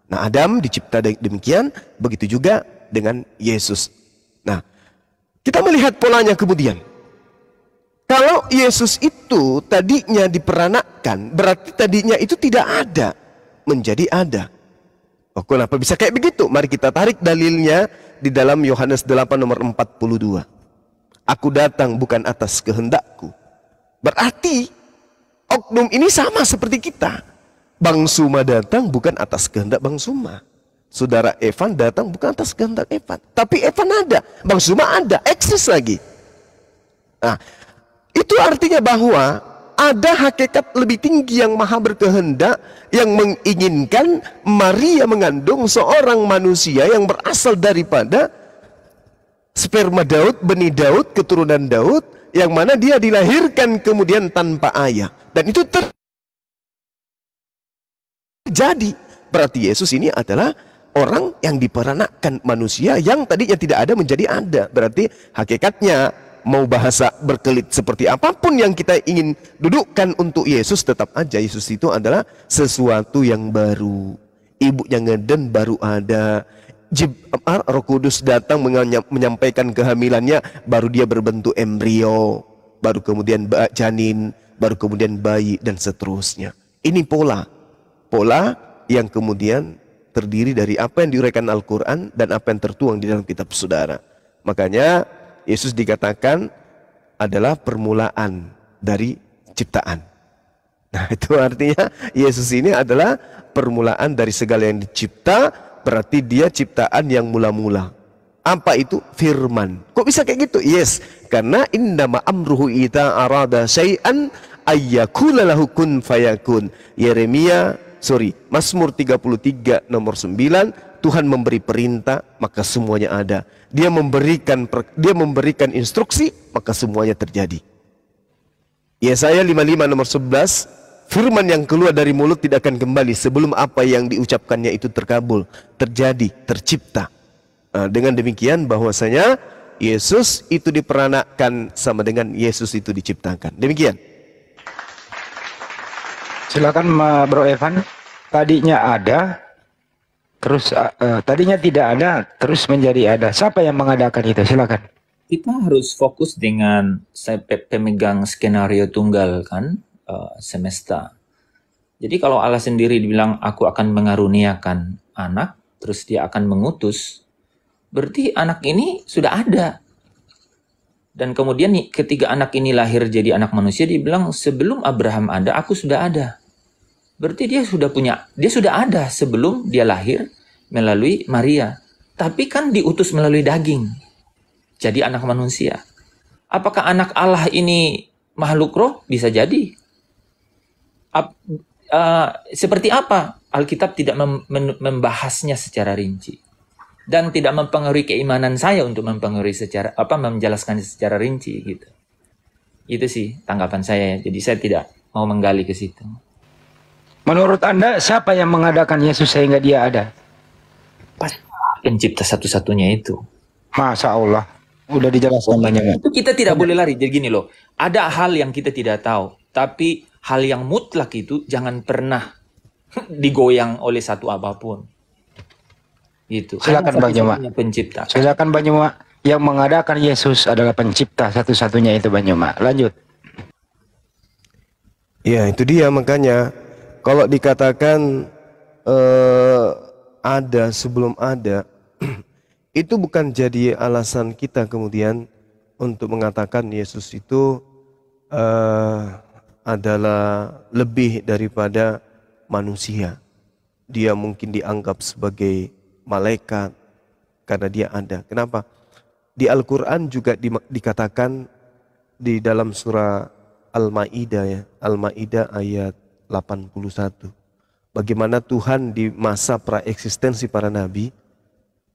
Nah, Adam dicipta demikian, begitu juga dengan Yesus. Nah, kita melihat polanya kemudian. Kalau Yesus itu tadinya diperanakkan, berarti tadinya itu tidak ada, menjadi ada. Oh, kenapa bisa kayak begitu? Mari kita tarik dalilnya di dalam Yohanes 8 nomor 42. Aku datang bukan atas kehendakku, Berarti oknum ini sama seperti kita. Bang Suma datang bukan atas kehendak Bang Suma. Saudara Evan datang bukan atas kehendak Evan. Tapi Evan ada, Bang Suma ada, eksis lagi. Nah, itu artinya bahwa ada hakikat lebih tinggi yang maha berkehendak yang menginginkan Maria mengandung seorang manusia yang berasal daripada sperma Daud, benih Daud, keturunan Daud yang mana dia dilahirkan kemudian tanpa ayah dan itu terjadi berarti Yesus ini adalah orang yang diperanakkan manusia yang tadinya tidak ada menjadi ada berarti hakikatnya mau bahasa berkelit seperti apapun yang kita ingin dudukkan untuk Yesus tetap aja Yesus itu adalah sesuatu yang baru ibunya ngeden baru ada Jib, Roh Kudus datang menyampaikan kehamilannya, baru dia berbentuk embrio, baru kemudian janin, baru kemudian bayi dan seterusnya. Ini pola, pola yang kemudian terdiri dari apa yang diuraikan Al-Quran dan apa yang tertuang di dalam kitab saudara. Makanya Yesus dikatakan adalah permulaan dari ciptaan. Nah (laughs) itu artinya Yesus ini adalah permulaan dari segala yang dicipta berarti dia ciptaan yang mula-mula. Apa itu? Firman. Kok bisa kayak gitu? Yes, karena indama amruhu ita arada syai'an ayyakula lahu kun fayakun. Yeremia, sorry, Mazmur 33 nomor 9, Tuhan memberi perintah, maka semuanya ada. Dia memberikan dia memberikan instruksi, maka semuanya terjadi. Yesaya 55 nomor 11, firman yang keluar dari mulut tidak akan kembali sebelum apa yang diucapkannya itu terkabul, terjadi, tercipta. Nah, dengan demikian bahwasanya Yesus itu diperanakan sama dengan Yesus itu diciptakan. Demikian. Silakan Bro Evan. Tadinya ada, terus
uh, tadinya tidak ada, terus menjadi ada. Siapa yang mengadakan itu? Silakan. Kita
harus fokus dengan pemegang skenario tunggal kan? Eh, semesta. Jadi kalau Allah sendiri dibilang aku akan mengaruniakan anak, terus dia akan mengutus, berarti anak ini sudah ada. Dan kemudian nih ketiga anak ini lahir jadi anak manusia, dibilang sebelum Abraham ada, aku sudah ada. Berarti dia sudah punya, dia sudah ada sebelum dia lahir melalui Maria. Tapi kan diutus melalui daging. Jadi anak manusia. Apakah anak Allah ini makhluk roh? Bisa jadi ap, uh, seperti apa Alkitab tidak mem, membahasnya secara rinci dan tidak mempengaruhi keimanan saya untuk mempengaruhi secara apa menjelaskan secara rinci gitu. Itu sih tanggapan saya. Jadi saya tidak mau menggali ke situ.
Menurut Anda siapa yang mengadakan Yesus sehingga dia ada? Pencipta satu-satunya itu. Masa Allah. Udah dijelaskan banyak. Itu
kita tidak boleh lari. Jadi gini loh, ada hal yang kita tidak tahu, tapi hal yang mutlak itu jangan pernah digoyang oleh satu apapun.
Gitu. Silakan Bang Yoma. Pencipta. Silakan Bang Yoma. Yang mengadakan Yesus adalah pencipta satu-satunya itu Bang Yoma. Lanjut.
Ya, itu dia makanya kalau dikatakan eh, ada sebelum ada (clears throat) itu bukan jadi alasan kita kemudian untuk mengatakan Yesus itu eh, adalah lebih daripada manusia. Dia mungkin dianggap sebagai malaikat karena dia ada. Kenapa? Di Al-Qur'an juga di, dikatakan di dalam surah Al-Maidah ya, Al-Maidah ayat 81. Bagaimana Tuhan di masa praeksistensi para nabi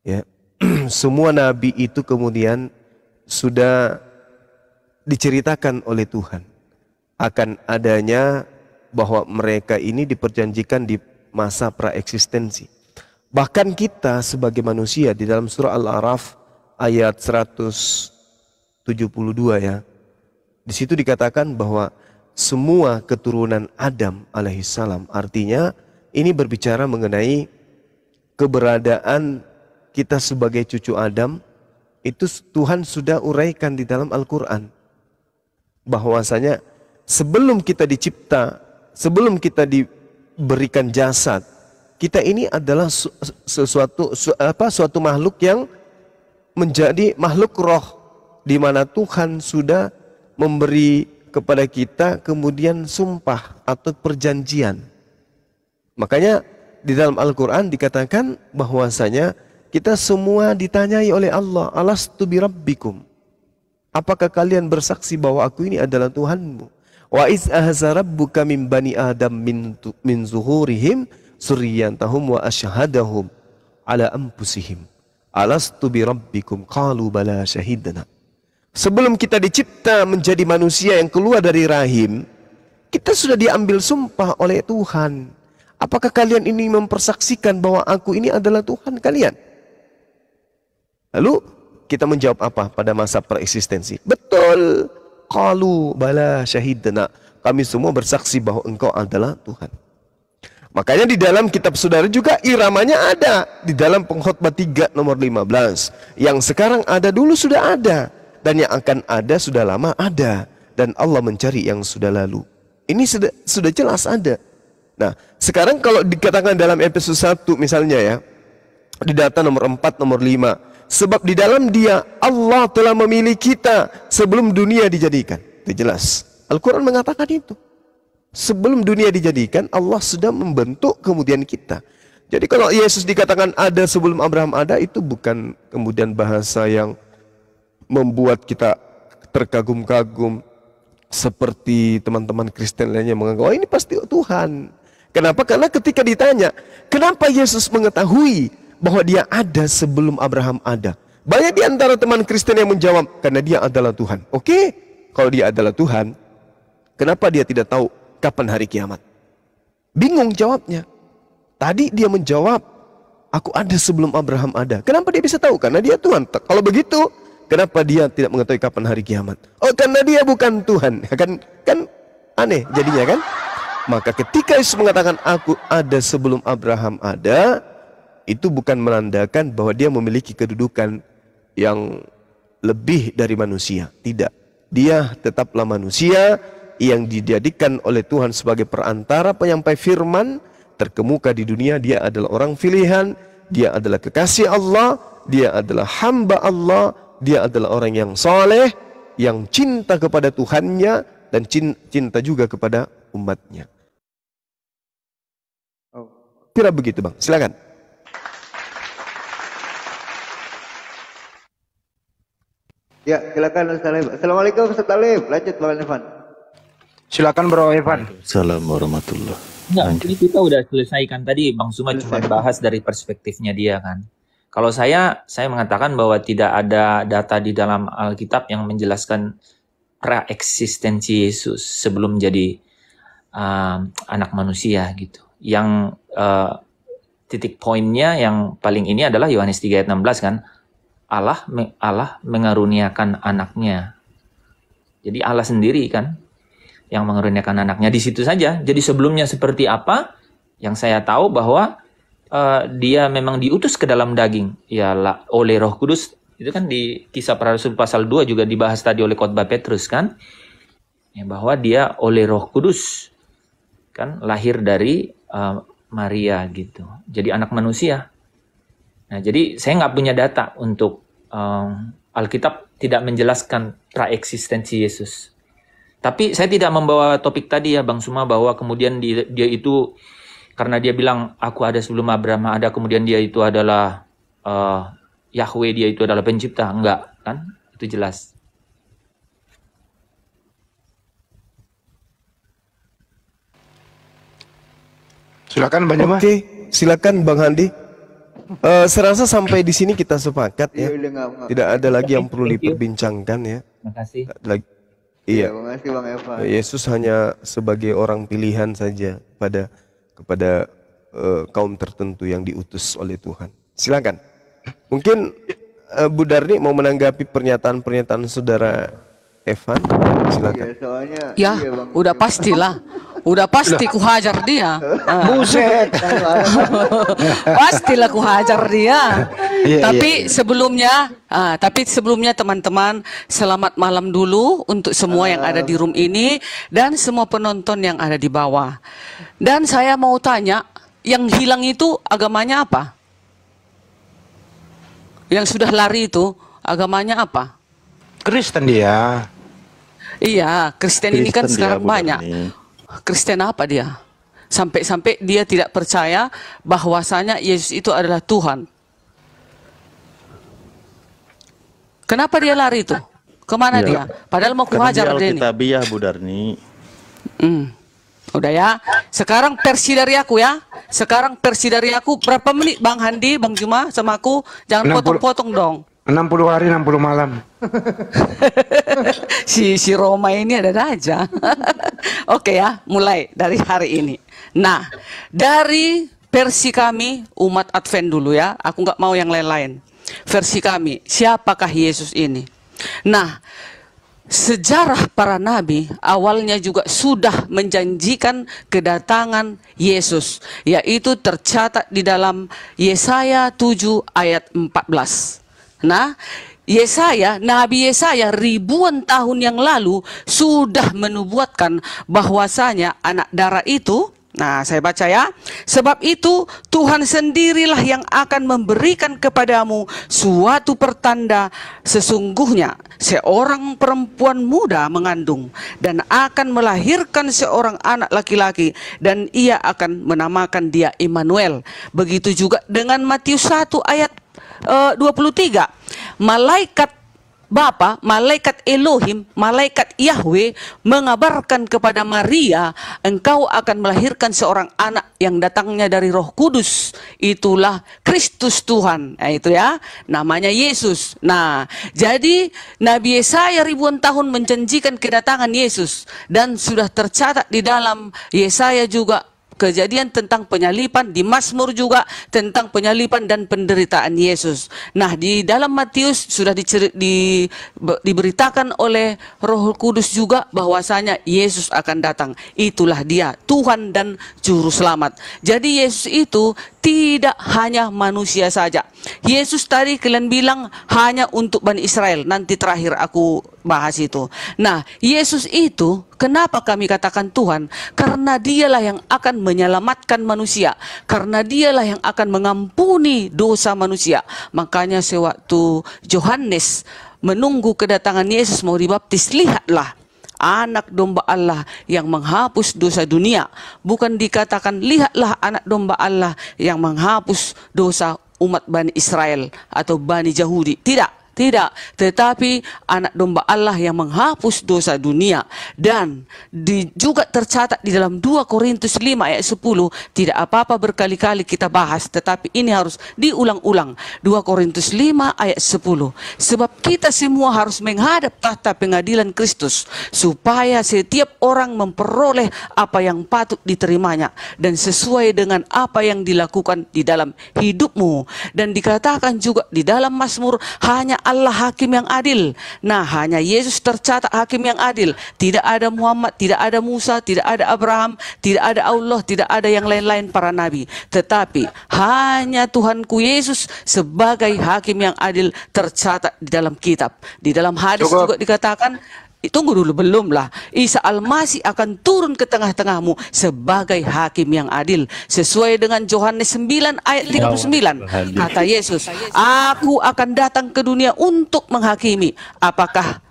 ya. (clears throat) semua nabi itu kemudian sudah diceritakan oleh Tuhan akan adanya bahwa mereka ini diperjanjikan di masa praeksistensi. Bahkan kita sebagai manusia di dalam surah Al-Araf ayat 172 ya. Di situ dikatakan bahwa semua keturunan Adam alaihissalam. Artinya ini berbicara mengenai keberadaan kita sebagai cucu Adam itu Tuhan sudah uraikan di dalam Al-Quran. Bahwasanya sebelum kita dicipta, sebelum kita diberikan jasad, kita ini adalah sesuatu su, apa suatu makhluk yang menjadi makhluk roh di mana Tuhan sudah memberi kepada kita kemudian sumpah atau perjanjian. Makanya di dalam Al-Qur'an dikatakan bahwasanya kita semua ditanyai oleh Allah, "Alastu birabbikum?" Apakah kalian bersaksi bahwa aku ini adalah Tuhanmu? Wa iz ahza rabbuka min bani Adam min, min zuhurihim suriyantahum wa ashahadahum ala ampusihim Alastu bi rabbikum qalu bala syahidana. Sebelum kita dicipta menjadi manusia yang keluar dari rahim, kita sudah diambil sumpah oleh Tuhan. Apakah kalian ini mempersaksikan bahwa aku ini adalah Tuhan kalian? Lalu kita menjawab apa pada masa pereksistensi? Betul. Qalu bala syahidna. Kami semua bersaksi bahwa engkau adalah Tuhan. Makanya di dalam kitab saudara juga iramanya ada. Di dalam pengkhotbah 3 nomor 15. Yang sekarang ada dulu sudah ada. Dan yang akan ada sudah lama ada. Dan Allah mencari yang sudah lalu. Ini sudah, sudah jelas ada. Nah sekarang kalau dikatakan dalam episode 1 misalnya ya. Di data nomor 4, nomor 5. Sebab di dalam dia Allah telah memilih kita sebelum dunia dijadikan. Itu jelas. Al-Quran mengatakan itu. Sebelum dunia dijadikan, Allah sudah membentuk kemudian kita. Jadi kalau Yesus dikatakan ada sebelum Abraham ada, itu bukan kemudian bahasa yang membuat kita terkagum-kagum. Seperti teman-teman Kristen lainnya menganggap, oh ini pasti Tuhan. Kenapa? Karena ketika ditanya, kenapa Yesus mengetahui bahwa dia ada sebelum Abraham ada. Banyak di antara teman Kristen yang menjawab, karena dia adalah Tuhan. Oke, okay. kalau dia adalah Tuhan, kenapa dia tidak tahu kapan hari kiamat? Bingung jawabnya. Tadi dia menjawab, aku ada sebelum Abraham ada. Kenapa dia bisa tahu? Karena dia Tuhan. Kalau begitu, kenapa dia tidak mengetahui kapan hari kiamat? Oh, karena dia bukan Tuhan. (laughs) Kan kan aneh jadinya kan? Maka ketika Yesus mengatakan aku ada sebelum Abraham ada, itu bukan menandakan bahwa dia memiliki kedudukan yang lebih dari manusia. Tidak. Dia tetaplah manusia yang dijadikan oleh Tuhan sebagai perantara penyampai firman terkemuka di dunia. Dia adalah orang pilihan, dia adalah kekasih Allah, dia adalah hamba Allah, dia adalah orang yang soleh, yang cinta kepada Tuhannya dan cinta juga kepada umatnya. Oh. Kira begitu bang, silakan.
Ya, silakan Ustaz Talib. Assalamualaikum Ustaz Talib. Lanjut Bro Evan. Silakan Bro Evan. Assalamualaikum warahmatullahi
Nah, ini kita udah selesaikan tadi Bang Suma cuma bahas dari perspektifnya dia kan. Kalau saya, saya mengatakan bahwa tidak ada data di dalam Alkitab yang menjelaskan pra Yesus sebelum jadi uh, anak manusia gitu. Yang uh, titik poinnya yang paling ini adalah Yohanes 3 ayat 16 kan Allah Allah mengaruniakan anaknya. Jadi Allah sendiri kan yang mengaruniakan anaknya di situ saja. Jadi sebelumnya seperti apa? Yang saya tahu bahwa uh, dia memang diutus ke dalam daging. Ya oleh Roh Kudus itu kan di kisah para rasul pasal 2 juga dibahas tadi oleh khotbah Petrus kan. Ya, bahwa dia oleh Roh Kudus kan lahir dari uh, Maria gitu. Jadi anak manusia Nah, jadi saya nggak punya data untuk um, Alkitab tidak menjelaskan praeksistensi Yesus. Tapi saya tidak membawa topik tadi ya Bang Suma bahwa kemudian dia, dia itu karena dia bilang aku ada sebelum Abraham ada kemudian dia itu adalah uh, Yahweh dia itu adalah pencipta enggak kan itu jelas.
Silakan Bang Oke, silakan Bang Handi uh, serasa sampai di sini kita sepakat ya. Iya, Tidak ada lagi yang perlu diperbincangkan ya. Makasih. Lagi. Iya, iya. Makasih Bang Eva. Eh, Yesus hanya sebagai orang pilihan saja pada kepada uh, kaum tertentu yang diutus oleh Tuhan. Silakan. Mungkin uh, Bu Darni mau menanggapi pernyataan-pernyataan saudara Evan. Silakan.
Ya, soalnya, ya, iya, bang, udah pastilah.
Udah
pasti ku hajar dia. (laughs) Buset. (laughs) Pastilah hajar dia. Yeah, iya, tapi yeah. sebelumnya, uh, tapi sebelumnya teman-teman selamat malam dulu untuk semua uh. yang ada di room ini dan semua penonton yang ada di bawah. Dan saya mau tanya, yang hilang itu agamanya apa? Yang sudah lari itu agamanya apa? Kristen
dia.
Iya, Kristen, Kristen ini kan sekarang banyak. Kristen apa dia? Sampai-sampai dia tidak percaya bahwasanya Yesus itu adalah Tuhan. Kenapa dia lari itu? Kemana ya. dia? Padahal mau kuhajar dia ini.
Alkitabiah iya, Bu Darni. Hmm. Udah ya.
Sekarang versi dari aku ya. Sekarang versi dari aku berapa menit Bang Handi, Bang Juma sama aku jangan potong-potong dong.
60 hari 60 malam. (laughs)
si si Roma ini ada raja. (laughs) Oke ya, mulai dari hari ini. Nah, dari versi kami umat Advent dulu ya. Aku nggak mau yang lain-lain. Versi kami, siapakah Yesus ini? Nah, sejarah para nabi awalnya juga sudah menjanjikan kedatangan Yesus, yaitu tercatat di dalam Yesaya 7 ayat 14. Nah, Yesaya, Nabi Yesaya ribuan tahun yang lalu sudah menubuatkan bahwasanya anak darah itu Nah, saya baca ya. Sebab itu Tuhan sendirilah yang akan memberikan kepadamu suatu pertanda sesungguhnya seorang perempuan muda mengandung dan akan melahirkan seorang anak laki-laki dan ia akan menamakan dia Immanuel. Begitu juga dengan Matius 1 ayat 23. Eh, malaikat Bapa, malaikat Elohim, malaikat Yahweh mengabarkan kepada Maria, engkau akan melahirkan seorang anak yang datangnya dari Roh Kudus. Itulah Kristus Tuhan. Nah, itu ya, namanya Yesus. Nah, jadi Nabi Yesaya ribuan tahun menjanjikan kedatangan Yesus dan sudah tercatat di dalam Yesaya juga kejadian tentang penyalipan di Mazmur juga tentang penyalipan dan penderitaan Yesus. Nah, di dalam Matius sudah diceri, di, diberitakan oleh Roh Kudus juga bahwasanya Yesus akan datang. Itulah dia, Tuhan dan juru selamat. Jadi Yesus itu tidak hanya manusia saja. Yesus tadi kalian bilang hanya untuk Bani Israel. Nanti terakhir aku bahas itu. Nah, Yesus itu kenapa kami katakan Tuhan? Karena dialah yang akan menyelamatkan manusia. Karena dialah yang akan mengampuni dosa manusia. Makanya sewaktu Yohanes menunggu kedatangan Yesus mau dibaptis, lihatlah anak domba Allah yang menghapus dosa dunia. Bukan dikatakan lihatlah anak domba Allah yang menghapus dosa umat Bani Israel atau Bani Yahudi. Tidak. Tidak, tetapi anak domba Allah yang menghapus dosa dunia dan di, juga tercatat di dalam 2 Korintus 5 ayat 10 tidak apa-apa berkali-kali kita bahas tetapi ini harus diulang-ulang 2 Korintus 5 ayat 10 sebab kita semua harus menghadap tahta pengadilan Kristus supaya setiap orang memperoleh apa yang patut diterimanya dan sesuai dengan apa yang dilakukan di dalam hidupmu dan dikatakan juga di dalam Mazmur hanya Allah hakim yang adil. Nah, hanya Yesus tercatat hakim yang adil. Tidak ada Muhammad, tidak ada Musa, tidak ada Abraham, tidak ada Allah, tidak ada yang lain-lain para nabi. Tetapi hanya Tuhanku Yesus sebagai hakim yang adil tercatat di dalam kitab. Di dalam hadis Cukup. juga dikatakan Tunggu dulu, belumlah. Isa Al-Masih akan turun ke tengah-tengahmu sebagai hakim yang adil. Sesuai dengan Yohanes 9 ayat 39. Ya Kata Yesus, Aku akan datang ke dunia untuk menghakimi. Apakah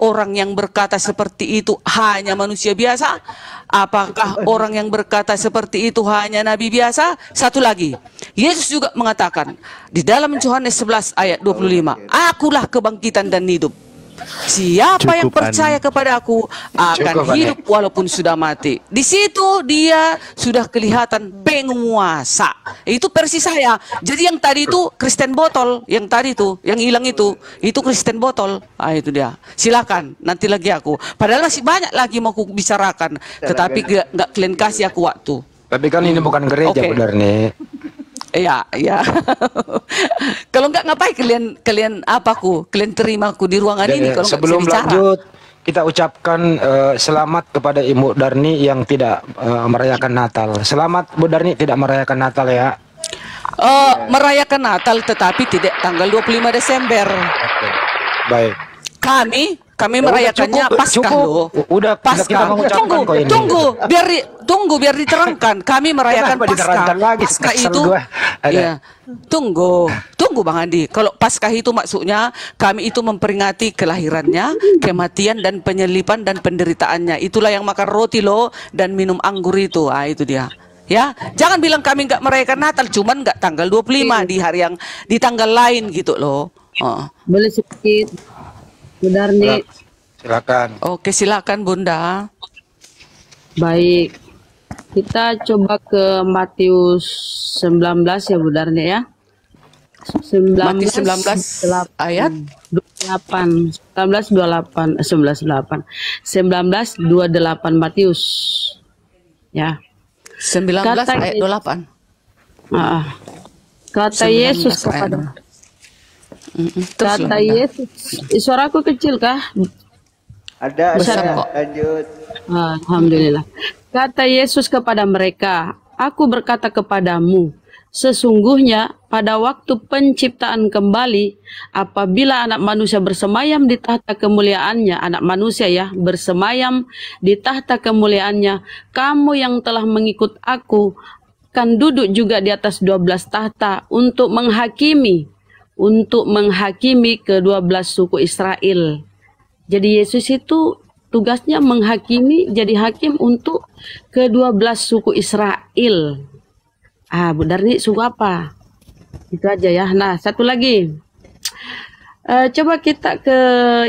orang yang berkata seperti itu hanya manusia biasa? Apakah orang yang berkata seperti itu hanya nabi biasa? Satu lagi, Yesus juga mengatakan di dalam Yohanes 11 ayat 25, Akulah kebangkitan dan hidup. Siapa Cukup yang percaya aneh. kepada aku akan Cukup hidup aneh. walaupun sudah mati. Di situ dia sudah kelihatan penguasa. Itu versi saya. Jadi yang tadi itu Kristen botol, yang tadi itu, yang hilang itu, itu Kristen botol. Ah itu dia. Silakan nanti lagi aku. Padahal masih banyak lagi mau aku bicarakan, tetapi nggak kalian kasih aku
waktu. Tapi kan ini bukan gereja okay. benar nih.
Iya, iya. (laughs) kalau enggak ngapain kalian kalian apaku? Kalian terima aku di ruangan Dan ini kalau sebelum lanjut
kita ucapkan uh, selamat kepada Ibu Darni yang tidak uh, merayakan Natal. Selamat Bu Darni tidak merayakan Natal ya. Uh,
eh, yeah. merayakan Natal tetapi tidak tanggal 25 Desember. Okay. Baik. Kami kami ya, merayakannya cukup, pasca pas. loh.
Udah pasca. Tunggu, tunggu,
biar di, tunggu biar diterangkan. Kami merayakan Kenapa pasca. Lagi, pasca itu ada. Ya. Tunggu, tunggu Bang Andi. Kalau paskah itu maksudnya kami itu memperingati kelahirannya, kematian dan penyelipan dan penderitaannya. Itulah yang makan roti loh dan minum anggur itu. Ah itu dia. Ya, jangan bilang kami nggak merayakan Natal, cuman nggak tanggal 25 iya. di hari yang di tanggal lain gitu loh. Oh.
Boleh sedikit, Bunda nih. Silakan. Oke, silakan Bunda. Baik, kita coba ke Matius 19 ya budarnya ya. 19, Matius 19 8, ayat 28 19 28 19 8 19 28 Matius ya 19 kata, ayat 28 uh, ah, ah. kata Yesus kepada -mm, kata Yesus suaraku kecil kah
ada, besar kok. Lanjut.
Alhamdulillah. Kata Yesus kepada mereka, Aku berkata kepadamu, Sesungguhnya pada waktu penciptaan kembali, apabila anak manusia bersemayam di tahta kemuliaannya, anak manusia ya, bersemayam di tahta kemuliaannya, kamu yang telah mengikut aku akan duduk juga di atas dua belas tahta untuk menghakimi, untuk menghakimi kedua belas suku Israel. Jadi Yesus itu tugasnya menghakimi jadi hakim untuk kedua belas suku Israel. Ah, Bu Darni suku apa? Itu aja ya. Nah, satu lagi. Uh, coba kita ke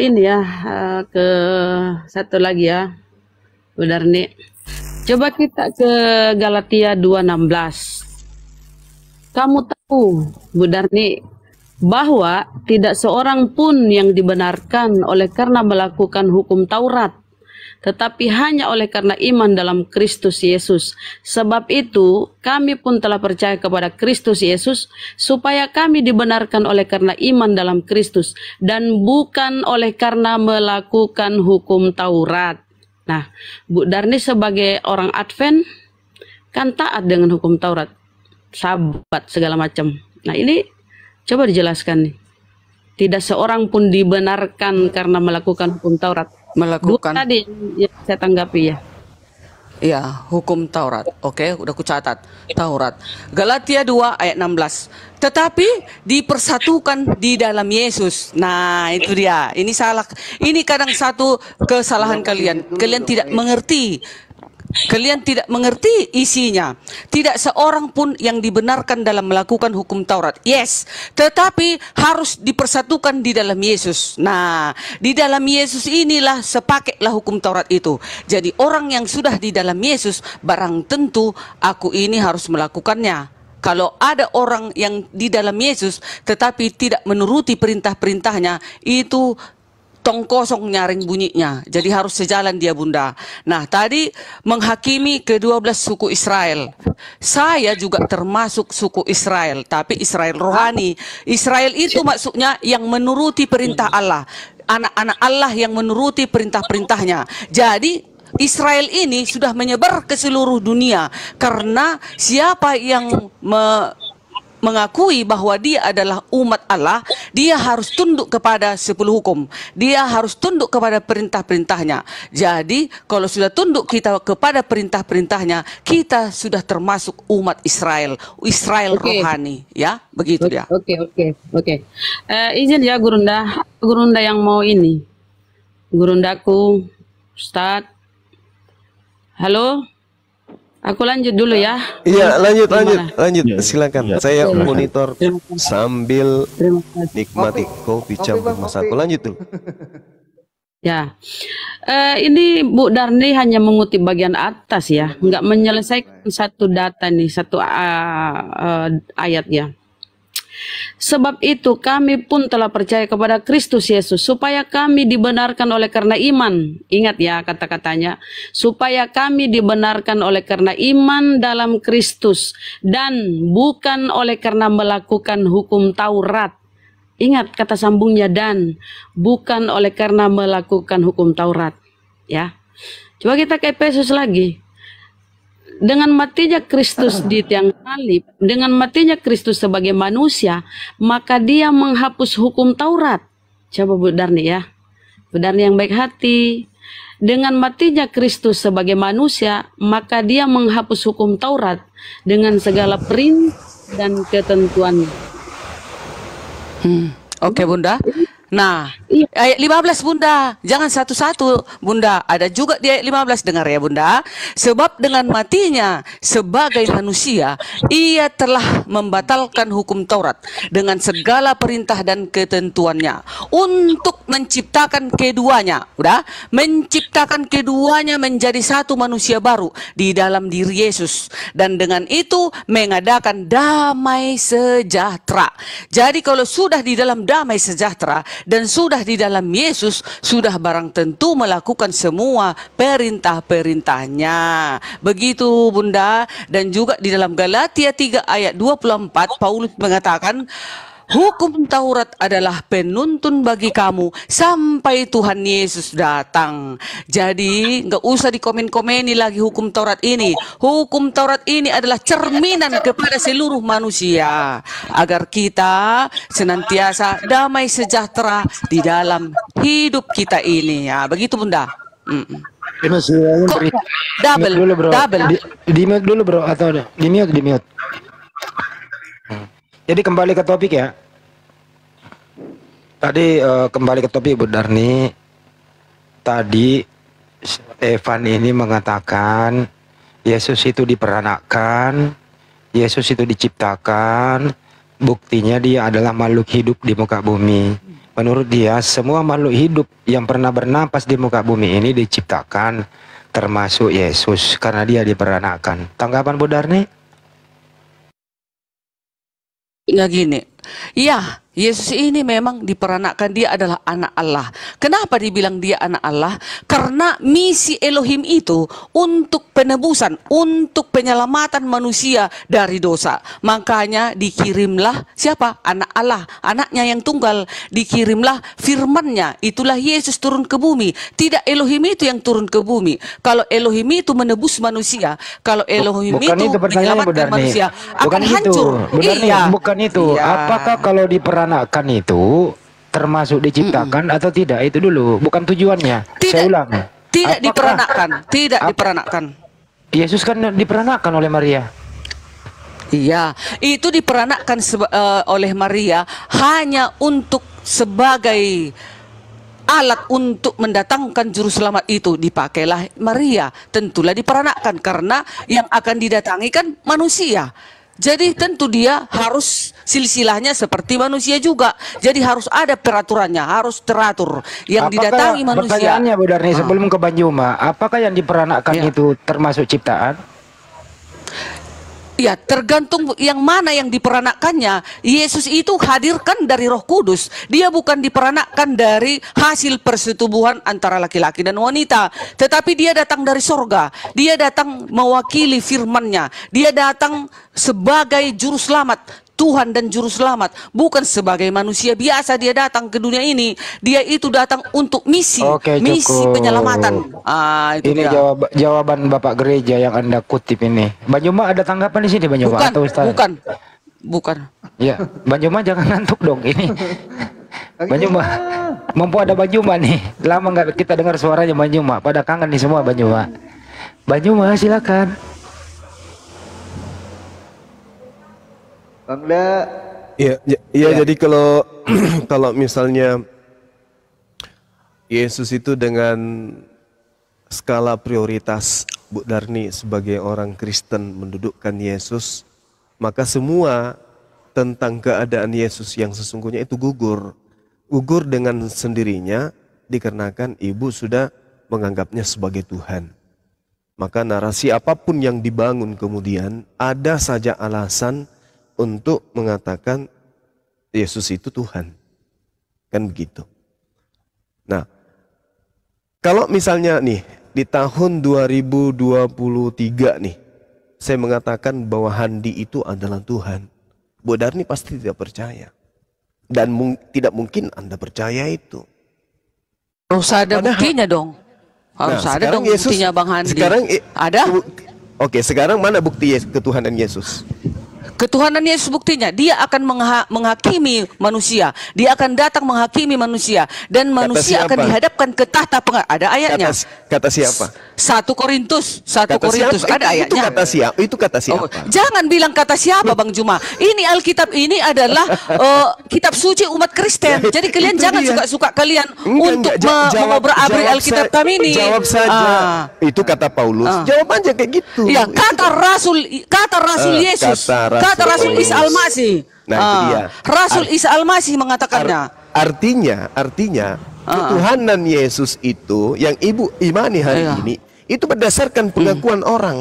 ini ya, uh, ke satu lagi ya. Bu Darni. Coba kita ke Galatia 2:16. Kamu tahu, Bu bahwa tidak seorang pun yang dibenarkan oleh karena melakukan hukum Taurat, tetapi hanya oleh karena iman dalam Kristus Yesus. Sebab itu, kami pun telah percaya kepada Kristus Yesus, supaya kami dibenarkan oleh karena iman dalam Kristus, dan bukan oleh karena melakukan hukum Taurat. Nah, Bu Darni sebagai orang Advent, kan taat dengan hukum Taurat, sabat segala macam. Nah, ini Coba dijelaskan nih. Tidak seorang pun dibenarkan karena melakukan hukum Taurat. Melakukan. Dua tadi yang saya tanggapi ya.
Ya, hukum Taurat. Oke, udah kucatat. Taurat. Galatia 2 ayat 16. Tetapi dipersatukan di dalam Yesus. Nah, itu dia. Ini salah. Ini kadang satu kesalahan kalian. Kalian tidak mengerti Kalian tidak mengerti isinya. Tidak seorang pun yang dibenarkan dalam melakukan hukum Taurat. Yes, tetapi harus dipersatukan di dalam Yesus. Nah, di dalam Yesus inilah sepaketlah hukum Taurat itu. Jadi orang yang sudah di dalam Yesus, barang tentu aku ini harus melakukannya kalau ada orang yang di dalam Yesus tetapi tidak menuruti perintah-perintahnya itu tong kosong nyaring bunyinya. Jadi harus sejalan dia bunda. Nah tadi menghakimi ke-12 suku Israel. Saya juga termasuk suku Israel. Tapi Israel rohani. Israel itu maksudnya yang menuruti perintah Allah. Anak-anak Allah yang menuruti perintah-perintahnya. Jadi Israel ini sudah menyebar ke seluruh dunia karena siapa yang me, mengakui bahwa dia adalah umat Allah, dia harus tunduk kepada sepuluh hukum. Dia harus tunduk kepada perintah-perintahnya. Jadi, kalau sudah tunduk kita kepada perintah-perintahnya,
kita sudah termasuk umat Israel, Israel okay. rohani, ya, begitu okay, dia. Oke, oke, oke. Okay. Eh, izin ya Gurunda, Gurunda yang mau ini. Gurundaku, Ustadz. Halo? Aku lanjut dulu ya.
Iya, lanjut lanjut lanjut. Ya, Silakan. Ya, Saya silakan. monitor sambil nikmati kopi campur aku Lanjut dulu. (laughs)
Ya, eh, ini Bu Darni hanya mengutip bagian atas ya, nggak menyelesaikan satu data nih, satu uh, uh, ayat ya. Sebab itu kami pun telah percaya kepada Kristus Yesus supaya kami dibenarkan oleh karena iman. Ingat ya kata-katanya, supaya kami dibenarkan oleh karena iman dalam Kristus dan bukan oleh karena melakukan hukum Taurat. Ingat kata sambungnya dan bukan oleh karena melakukan hukum Taurat, ya. Coba kita ke Efesus lagi. Dengan matinya Kristus di tiang salib, dengan matinya Kristus sebagai manusia, maka dia menghapus hukum Taurat. Coba Bu Darni ya. Bu Darni yang baik hati. Dengan matinya Kristus sebagai manusia, maka dia menghapus hukum Taurat dengan segala perintah dan ketentuannya.
Hmm. Oke okay, Bunda,
Nah, iya. ayat 15 Bunda, jangan
satu-satu Bunda. Ada juga di ayat 15 dengar ya Bunda. Sebab dengan matinya sebagai manusia, ia telah membatalkan hukum Taurat dengan segala perintah dan ketentuannya untuk menciptakan keduanya. Udah, menciptakan keduanya menjadi satu manusia baru di dalam diri Yesus dan dengan itu mengadakan damai sejahtera. Jadi kalau sudah di dalam damai sejahtera, dan sudah di dalam Yesus sudah barang tentu melakukan semua perintah-perintahnya. Begitu Bunda dan juga di dalam Galatia 3 ayat 24 Paulus mengatakan Hukum Taurat adalah penuntun bagi kamu sampai Tuhan Yesus datang. Jadi nggak usah dikomen-komeni lagi hukum Taurat ini. Hukum Taurat ini adalah cerminan kepada seluruh manusia agar kita senantiasa damai sejahtera di dalam hidup kita ini.
Ya, begitu Bunda. Mm -mm. double, dulu, bro. double. Di, di mute dulu bro atau di mute, di mute. Jadi kembali ke topik ya. Tadi uh, kembali ke topik Bu Darni. Tadi Evan ini mengatakan Yesus itu diperanakan, Yesus itu diciptakan, buktinya dia adalah makhluk hidup di muka bumi. Menurut dia, semua makhluk hidup yang pernah bernapas di muka bumi ini diciptakan, termasuk Yesus, karena dia diperanakan. Tanggapan Bu Darni? Ya gini,
ya Yesus ini memang diperanakan dia adalah anak Allah. Kenapa dibilang dia anak Allah? Karena misi Elohim itu untuk penebusan, untuk penyelamatan manusia dari dosa. Makanya dikirimlah siapa? Anak Allah, anaknya yang tunggal. Dikirimlah firmannya, itulah Yesus turun ke bumi. Tidak Elohim itu yang turun ke bumi. Kalau Elohim itu menebus manusia, kalau Elohim Bukan itu, itu menyelamatkan manusia, akan hancur. Bukan iya.
Bukan itu. Iya. Apakah kalau diperanakan dilaksanakan itu termasuk diciptakan hmm. atau tidak itu dulu bukan tujuannya tidak, saya ulang tidak apakah, diperanakan tidak ap diperanakan Yesus kan diperanakan oleh Maria Iya,
itu diperanakan uh, oleh Maria hanya untuk sebagai alat untuk mendatangkan juru selamat itu dipakailah Maria tentulah diperanakan karena yang akan didatangi kan manusia jadi tentu dia harus silsilahnya seperti manusia juga. Jadi harus ada peraturannya, harus teratur yang apakah, didatangi manusia. Pertanyaannya Bu Darni, ah. sebelum
ke Banyuma, apakah yang diperanakkan ya. itu termasuk ciptaan?
Ya, tergantung yang mana yang diperanakannya. Yesus itu hadirkan dari Roh Kudus. Dia bukan diperanakan dari hasil persetubuhan antara laki-laki dan wanita, tetapi dia datang dari sorga. Dia datang mewakili firman-Nya. Dia datang sebagai juru selamat, Tuhan dan Juru Selamat, bukan sebagai manusia biasa dia datang ke dunia ini. Dia itu datang untuk misi, Oke, misi penyelamatan. Ah, itu ini
Jawab, jawaban Bapak Gereja yang Anda kutip ini. Banyuma ada tanggapan di sini Banyuma bukan, atau Ustaz? Bukan, bukan. Ya, Banyuma jangan ngantuk dong ini. Banyuma, mampu ada Banyuma nih. Lama nggak kita dengar suaranya Banyuma. Pada kangen nih semua Banyuma. Banyuma silakan.
Bang Da.
Iya, ya, ya. jadi kalau (clears throat) kalau misalnya Yesus itu dengan skala prioritas Bu Darni sebagai orang Kristen mendudukkan Yesus, maka semua tentang keadaan Yesus yang sesungguhnya itu gugur. Gugur dengan sendirinya dikarenakan ibu sudah menganggapnya sebagai Tuhan. Maka narasi apapun yang dibangun kemudian ada saja alasan untuk mengatakan Yesus itu Tuhan. Kan begitu. Nah, kalau misalnya nih di tahun 2023 nih saya mengatakan bahwa Handi itu adalah Tuhan. Bu Darni pasti tidak percaya. Dan mung tidak mungkin Anda percaya itu. Harus ada Padahal, buktinya dong. Harus nah, ada dong Yesus, buktinya Bang Handi. Sekarang ada? Oke, sekarang mana bukti Yesus, ketuhanan Yesus?
Ketuhanan Yesus buktinya dia akan mengha menghakimi manusia, dia akan datang menghakimi manusia dan manusia akan dihadapkan ke tahta pengadilan. Ada ayatnya. Kata, kata siapa? Satu Korintus, satu kata Korintus siapa? ada itu, ayatnya. Itu kata
oh, siapa? Itu kata siapa? Oh,
jangan bilang kata siapa Bang Juma. Ini Alkitab ini adalah uh, (laughs) kitab suci umat Kristen. Iya, Jadi kalian jangan suka-suka kalian enggak, untuk mengobrak-abrik Alkitab kami ini. Jawab saja. Ah.
Itu kata Paulus. Ah. Jawab aja kayak gitu.
ya kata Rasul kata Rasul uh, Yesus. Kata Rasul kata Rasul Isa Al-Masih. Nah, ah, itu dia. Rasul Isa Al-Masih mengatakannya.
artinya, artinya ah. ketuhanan Yesus itu yang ibu imani hari iya. ini itu berdasarkan pengakuan hmm. orang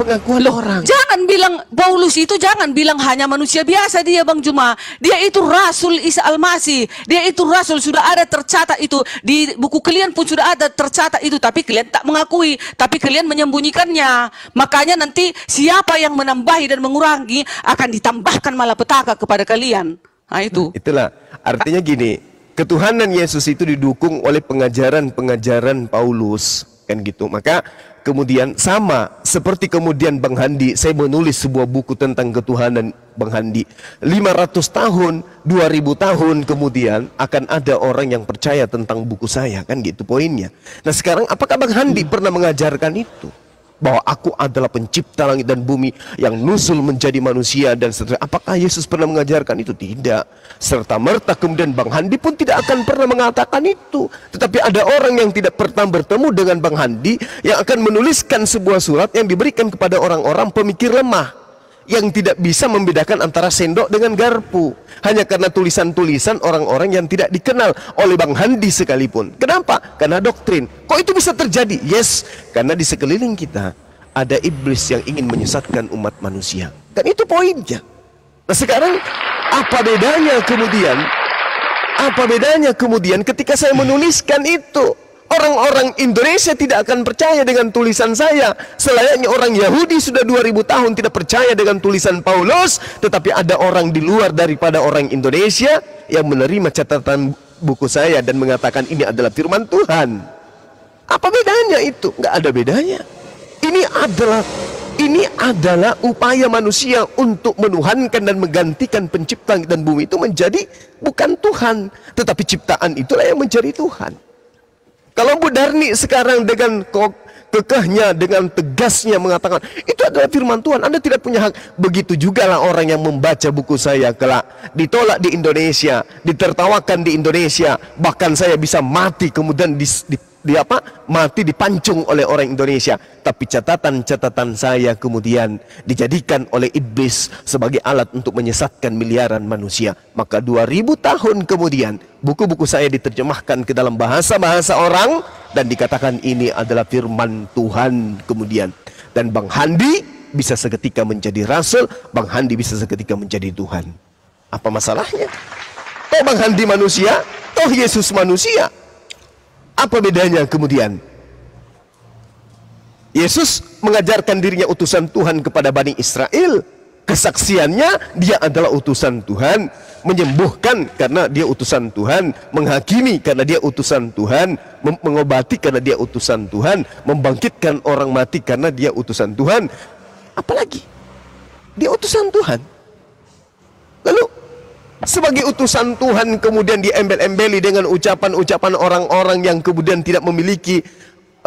pengakuan orang.
Jangan bilang Paulus itu jangan bilang hanya manusia biasa dia Bang Juma. Dia itu rasul Isa Almasih. Dia itu rasul sudah ada tercatat itu di buku kalian pun sudah ada tercatat itu tapi kalian tak mengakui, tapi kalian menyembunyikannya. Makanya nanti siapa yang menambahi dan mengurangi akan ditambahkan malapetaka kepada kalian.
Nah, itu. Nah, itulah artinya gini, ketuhanan Yesus itu didukung oleh pengajaran-pengajaran Paulus kan gitu. Maka kemudian sama seperti kemudian Bang Handi saya menulis sebuah buku tentang ketuhanan Bang Handi 500 tahun 2000 tahun kemudian akan ada orang yang percaya tentang buku saya kan gitu poinnya nah sekarang apakah Bang Handi pernah mengajarkan itu bahwa aku adalah pencipta langit dan bumi yang nusul menjadi manusia dan seterusnya. Apakah Yesus pernah mengajarkan itu? Tidak. Serta merta kemudian Bang Handi pun tidak akan pernah mengatakan itu. Tetapi ada orang yang tidak pernah bertemu dengan Bang Handi yang akan menuliskan sebuah surat yang diberikan kepada orang-orang pemikir lemah yang tidak bisa membedakan antara sendok dengan garpu hanya karena tulisan-tulisan orang-orang yang tidak dikenal oleh Bang Handi sekalipun. Kenapa? Karena doktrin. Kok itu bisa terjadi? Yes, karena di sekeliling kita ada iblis yang ingin menyesatkan umat manusia. Kan itu poinnya. Nah, sekarang apa bedanya kemudian? Apa bedanya kemudian ketika saya menuliskan itu? Orang-orang Indonesia tidak akan percaya dengan tulisan saya. Selayaknya orang Yahudi sudah 2000 tahun tidak percaya dengan tulisan Paulus, tetapi ada orang di luar daripada orang Indonesia yang menerima catatan buku saya dan mengatakan ini adalah firman Tuhan. Apa bedanya itu? Enggak ada bedanya. Ini adalah ini adalah upaya manusia untuk menuhankan dan menggantikan pencipta dan bumi itu menjadi bukan Tuhan, tetapi ciptaan itulah yang menjadi Tuhan. Kalau Bu Darni sekarang dengan kekehnya, dengan tegasnya mengatakan, itu adalah firman Tuhan, Anda tidak punya hak. Begitu juga lah orang yang membaca buku saya kelak. Ditolak di Indonesia, ditertawakan di Indonesia, bahkan saya bisa mati kemudian di, di apa mati dipancung oleh orang Indonesia tapi catatan-catatan saya kemudian dijadikan oleh iblis sebagai alat untuk menyesatkan miliaran manusia maka 2000 tahun kemudian buku-buku saya diterjemahkan ke dalam bahasa-bahasa orang dan dikatakan ini adalah firman Tuhan kemudian dan Bang Handi bisa seketika menjadi rasul Bang Handi bisa seketika menjadi Tuhan apa masalahnya Oh Bang Handi manusia toh Yesus manusia apa bedanya kemudian? Yesus mengajarkan dirinya utusan Tuhan kepada Bani Israel. Kesaksiannya dia adalah utusan Tuhan. Menyembuhkan karena dia utusan Tuhan. Menghakimi karena dia utusan Tuhan. Mengobati karena dia utusan Tuhan. Membangkitkan orang mati karena dia utusan Tuhan. Apalagi? Dia utusan Tuhan. Lalu sebagai utusan Tuhan kemudian diembel-embeli dengan ucapan-ucapan orang-orang yang kemudian tidak memiliki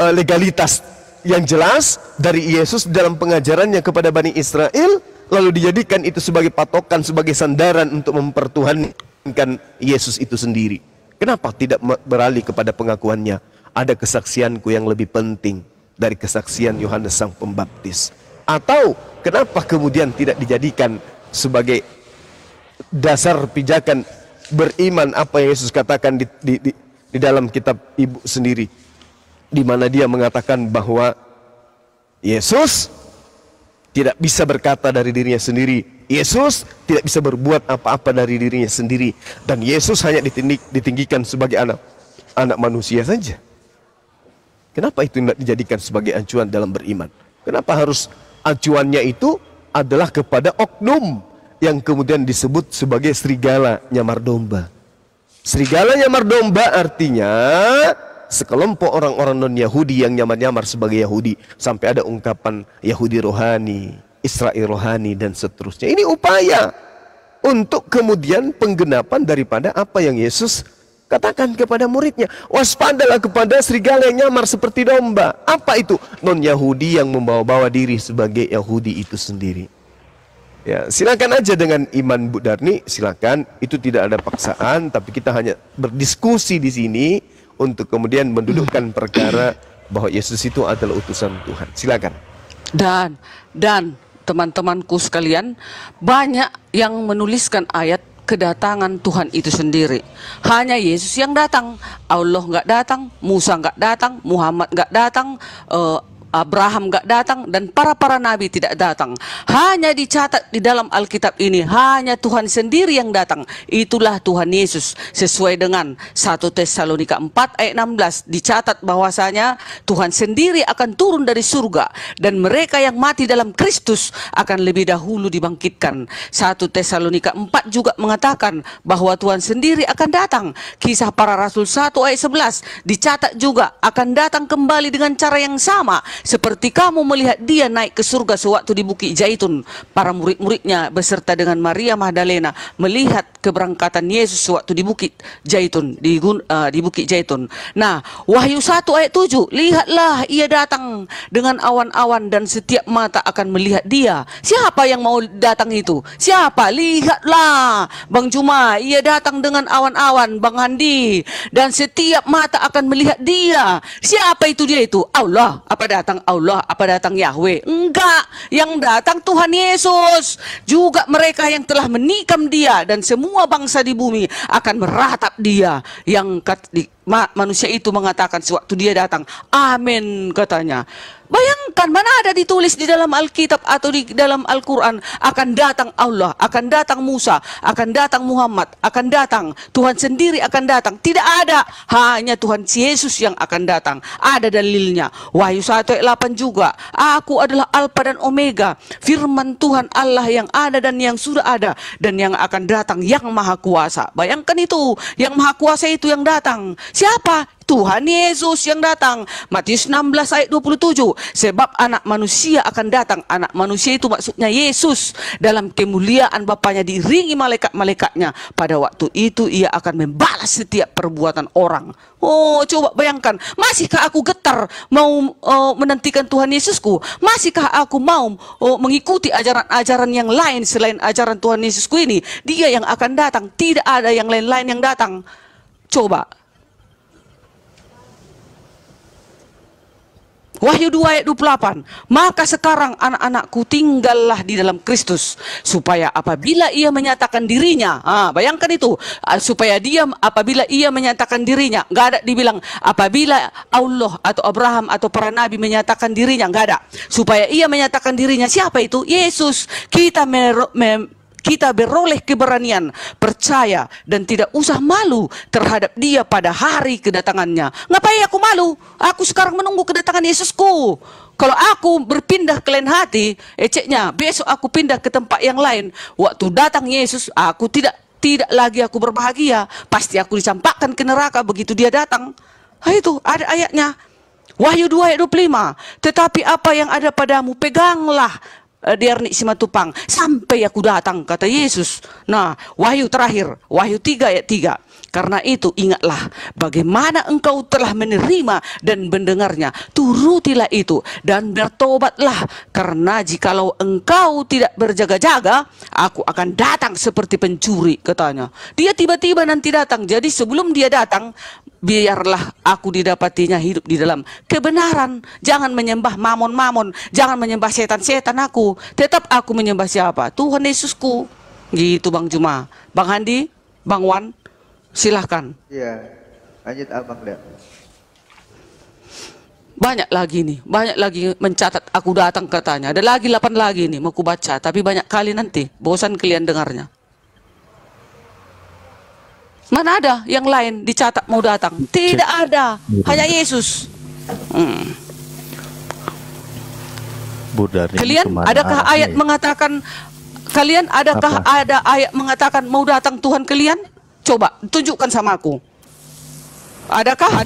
uh, legalitas yang jelas dari Yesus dalam pengajarannya kepada Bani Israel lalu dijadikan itu sebagai patokan sebagai sandaran untuk mempertuhankan Yesus itu sendiri kenapa tidak beralih kepada pengakuannya ada kesaksianku yang lebih penting dari kesaksian Yohanes Sang Pembaptis atau kenapa kemudian tidak dijadikan sebagai dasar pijakan beriman apa yang Yesus katakan di, di, di, di dalam kitab ibu sendiri di mana dia mengatakan bahwa Yesus tidak bisa berkata dari dirinya sendiri Yesus tidak bisa berbuat apa-apa dari dirinya sendiri dan Yesus hanya ditindik, ditinggikan sebagai anak anak manusia saja kenapa itu tidak dijadikan sebagai acuan dalam beriman kenapa harus acuannya itu adalah kepada oknum yang kemudian disebut sebagai serigala nyamar domba. Serigala nyamar domba artinya sekelompok orang-orang non-Yahudi yang nyamar-nyamar sebagai Yahudi sampai ada ungkapan Yahudi rohani, Israel rohani dan seterusnya. Ini upaya untuk kemudian penggenapan daripada apa yang Yesus katakan kepada muridnya, waspadalah kepada serigala yang nyamar seperti domba. Apa itu? Non-Yahudi yang membawa-bawa diri sebagai Yahudi itu sendiri. Ya, silakan aja dengan iman Bu Darni, silakan. Itu tidak ada paksaan, tapi kita hanya berdiskusi di sini untuk kemudian mendudukkan perkara bahwa Yesus itu adalah utusan Tuhan. Silakan.
Dan dan teman-temanku sekalian, banyak yang menuliskan ayat kedatangan Tuhan itu sendiri. Hanya Yesus yang datang. Allah nggak datang, Musa nggak datang, Muhammad nggak datang, uh, Abraham gak datang dan para-para nabi tidak datang. Hanya dicatat di dalam Alkitab ini, hanya Tuhan sendiri yang datang. Itulah Tuhan Yesus. Sesuai dengan 1 Tesalonika 4 ayat 16 dicatat bahwasanya Tuhan sendiri akan turun dari surga dan mereka yang mati dalam Kristus akan lebih dahulu dibangkitkan. 1 Tesalonika 4 juga mengatakan bahwa Tuhan sendiri akan datang. Kisah para Rasul 1 ayat 11 dicatat juga akan datang kembali dengan cara yang sama seperti kamu melihat dia naik ke surga sewaktu di Bukit Jaitun. Para murid-muridnya beserta dengan Maria Magdalena melihat keberangkatan Yesus sewaktu di Bukit Jaitun. Di, uh, di Bukit Jaitun. Nah, Wahyu 1 ayat 7. Lihatlah ia datang dengan awan-awan dan setiap mata akan melihat dia. Siapa yang mau datang itu? Siapa? Lihatlah. Bang Juma, ia datang dengan awan-awan. Bang Handi. Dan setiap mata akan melihat dia. Siapa itu dia itu? Allah. Apa datang? datang Allah, apa datang Yahweh? Enggak, yang datang Tuhan Yesus. Juga mereka yang telah menikam dia dan semua bangsa di bumi akan meratap dia yang ma manusia itu mengatakan sewaktu dia datang, amin katanya. Bayangkan mana ada ditulis di dalam Alkitab atau di dalam Al-Quran akan datang Allah, akan datang Musa, akan datang Muhammad, akan datang Tuhan sendiri akan datang. Tidak ada, hanya Tuhan Yesus yang akan datang. Ada dalilnya. Wahyu 1 ayat 8 juga. Aku adalah Alfa dan Omega, firman Tuhan Allah yang ada dan yang sudah ada dan yang akan datang yang maha kuasa. Bayangkan itu, yang maha kuasa itu yang datang. Siapa? Tuhan Yesus yang datang. Matius 16 ayat 27. Sebab anak manusia akan datang. Anak manusia itu maksudnya Yesus. Dalam kemuliaan Bapaknya diringi malaikat-malaikatnya. Pada waktu itu ia akan membalas setiap perbuatan orang. Oh coba bayangkan. Masihkah aku getar mau uh, menantikan Tuhan Yesusku? Masihkah aku mau uh, mengikuti ajaran-ajaran yang lain selain ajaran Tuhan Yesusku ini? Dia yang akan datang. Tidak ada yang lain-lain yang datang. Coba Wahyu 2 ayat 28. Maka sekarang anak-anakku tinggallah di dalam Kristus. Supaya apabila ia menyatakan dirinya. Ah, bayangkan itu. Ah, supaya dia apabila ia menyatakan dirinya. Gak ada dibilang apabila Allah atau Abraham atau para nabi menyatakan dirinya. Gak ada. Supaya ia menyatakan dirinya. Siapa itu? Yesus. Kita kita beroleh keberanian, percaya, dan tidak usah malu terhadap dia pada hari kedatangannya. Ngapain aku malu? Aku sekarang menunggu kedatangan Yesusku. Kalau aku berpindah ke lain hati, eceknya, besok aku pindah ke tempat yang lain. Waktu datang Yesus, aku tidak tidak lagi aku berbahagia. Pasti aku dicampakkan ke neraka begitu dia datang. Nah, itu ada ayatnya. Wahyu 2 ayat 25. Tetapi apa yang ada padamu, peganglah Eh, diarni simatupang sampai aku datang kata Yesus. Nah, Wahyu terakhir, Wahyu tiga ayat tiga. Karena itu ingatlah bagaimana engkau telah menerima dan mendengarnya. Turutilah itu dan bertobatlah. Karena jikalau engkau tidak berjaga-jaga, aku akan datang seperti pencuri katanya. Dia tiba-tiba nanti datang. Jadi sebelum dia datang, biarlah aku didapatinya hidup di dalam kebenaran. Jangan menyembah mamon-mamon, jangan menyembah setan-setan aku. Tetap aku menyembah siapa? Tuhan Yesusku. Gitu Bang Juma. Bang Handi, Bang Wan. Silahkan.
Iya. Lanjut abang lihat.
Banyak lagi nih, banyak lagi mencatat aku datang katanya. Ada lagi 8 lagi nih mau ku baca, tapi banyak kali nanti. Bosan kalian dengarnya. Mana ada yang lain dicatat mau datang? Tidak ada, hanya Yesus.
Hmm. kalian adakah ayat
mengatakan kalian adakah ada ayat mengatakan mau datang Tuhan kalian? Coba tunjukkan sama aku. Adakah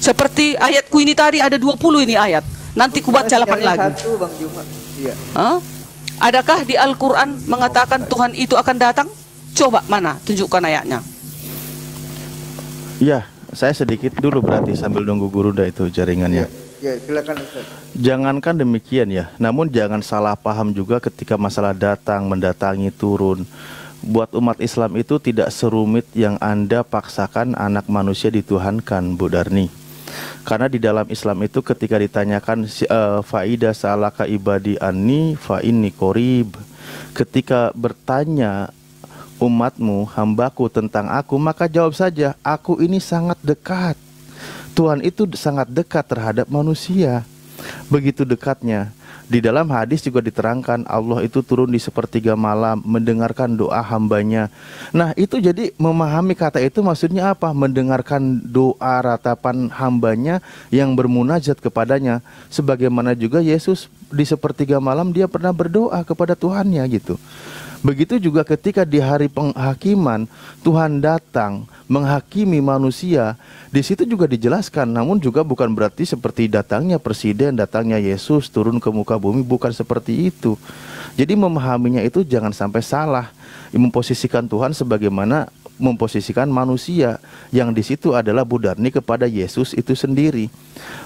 seperti ayatku ini tadi ada 20 ini ayat. Nanti ku baca lagi. Satu,
Bang Juma. Iya.
Huh? Adakah di Al-Quran mengatakan Tuhan itu akan datang? Coba mana tunjukkan ayatnya.
Iya, saya sedikit dulu berarti sambil nunggu guru dah itu jaringannya. Ya, silakan Jangankan demikian ya, namun jangan salah paham juga ketika masalah datang, mendatangi, turun buat umat Islam itu tidak serumit yang Anda paksakan anak manusia dituhankan, Bu Darni. Karena di dalam Islam itu ketika ditanyakan e, faida salaka ibadi anni fa ini korib. Ketika bertanya umatmu, hambaku tentang aku, maka jawab saja, aku ini sangat dekat. Tuhan itu sangat dekat terhadap manusia. Begitu dekatnya, di dalam hadis juga diterangkan Allah itu turun di sepertiga malam mendengarkan doa hambanya. Nah itu jadi memahami kata itu maksudnya apa? Mendengarkan doa ratapan hambanya yang bermunajat kepadanya. Sebagaimana juga Yesus di sepertiga malam dia pernah berdoa kepada Tuhannya gitu. Begitu juga ketika di hari penghakiman Tuhan datang menghakimi manusia. Di situ juga dijelaskan, namun juga bukan berarti seperti datangnya presiden, datangnya Yesus turun ke muka bumi, bukan seperti itu. Jadi memahaminya itu jangan sampai salah, memposisikan Tuhan sebagaimana memposisikan manusia yang di situ adalah Budarni kepada Yesus itu sendiri.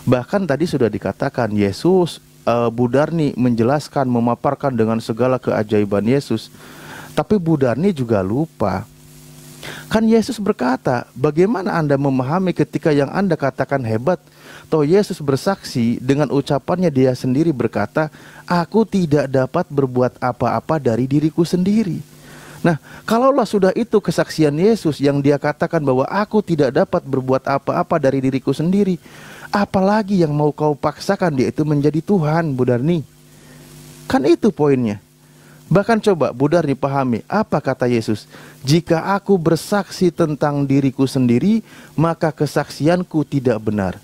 Bahkan tadi sudah dikatakan Yesus uh, eh, Budarni menjelaskan memaparkan dengan segala keajaiban Yesus. Tapi Budarni juga lupa Kan Yesus berkata, bagaimana Anda memahami ketika yang Anda katakan hebat? Toh Yesus bersaksi dengan ucapannya dia sendiri berkata, aku tidak dapat berbuat apa-apa dari diriku sendiri. Nah, kalaulah sudah itu kesaksian Yesus yang dia katakan bahwa aku tidak dapat berbuat apa-apa dari diriku sendiri, apalagi yang mau kau paksakan dia itu menjadi Tuhan, Bu Darni. Kan itu poinnya. Bahkan coba Budar dipahami, apa kata Yesus? Jika aku bersaksi tentang diriku sendiri, maka kesaksianku tidak benar.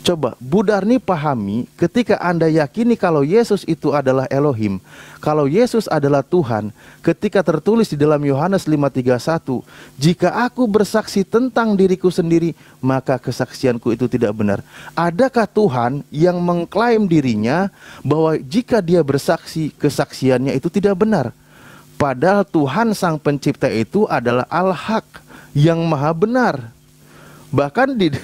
Coba Budarni pahami ketika Anda yakini kalau Yesus itu adalah Elohim, kalau Yesus adalah Tuhan, ketika tertulis di dalam Yohanes 5:31, jika aku bersaksi tentang diriku sendiri, maka kesaksianku itu tidak benar. Adakah Tuhan yang mengklaim dirinya bahwa jika dia bersaksi kesaksiannya itu tidak benar? Padahal Tuhan sang pencipta itu adalah Al-Haq yang maha benar. Bahkan di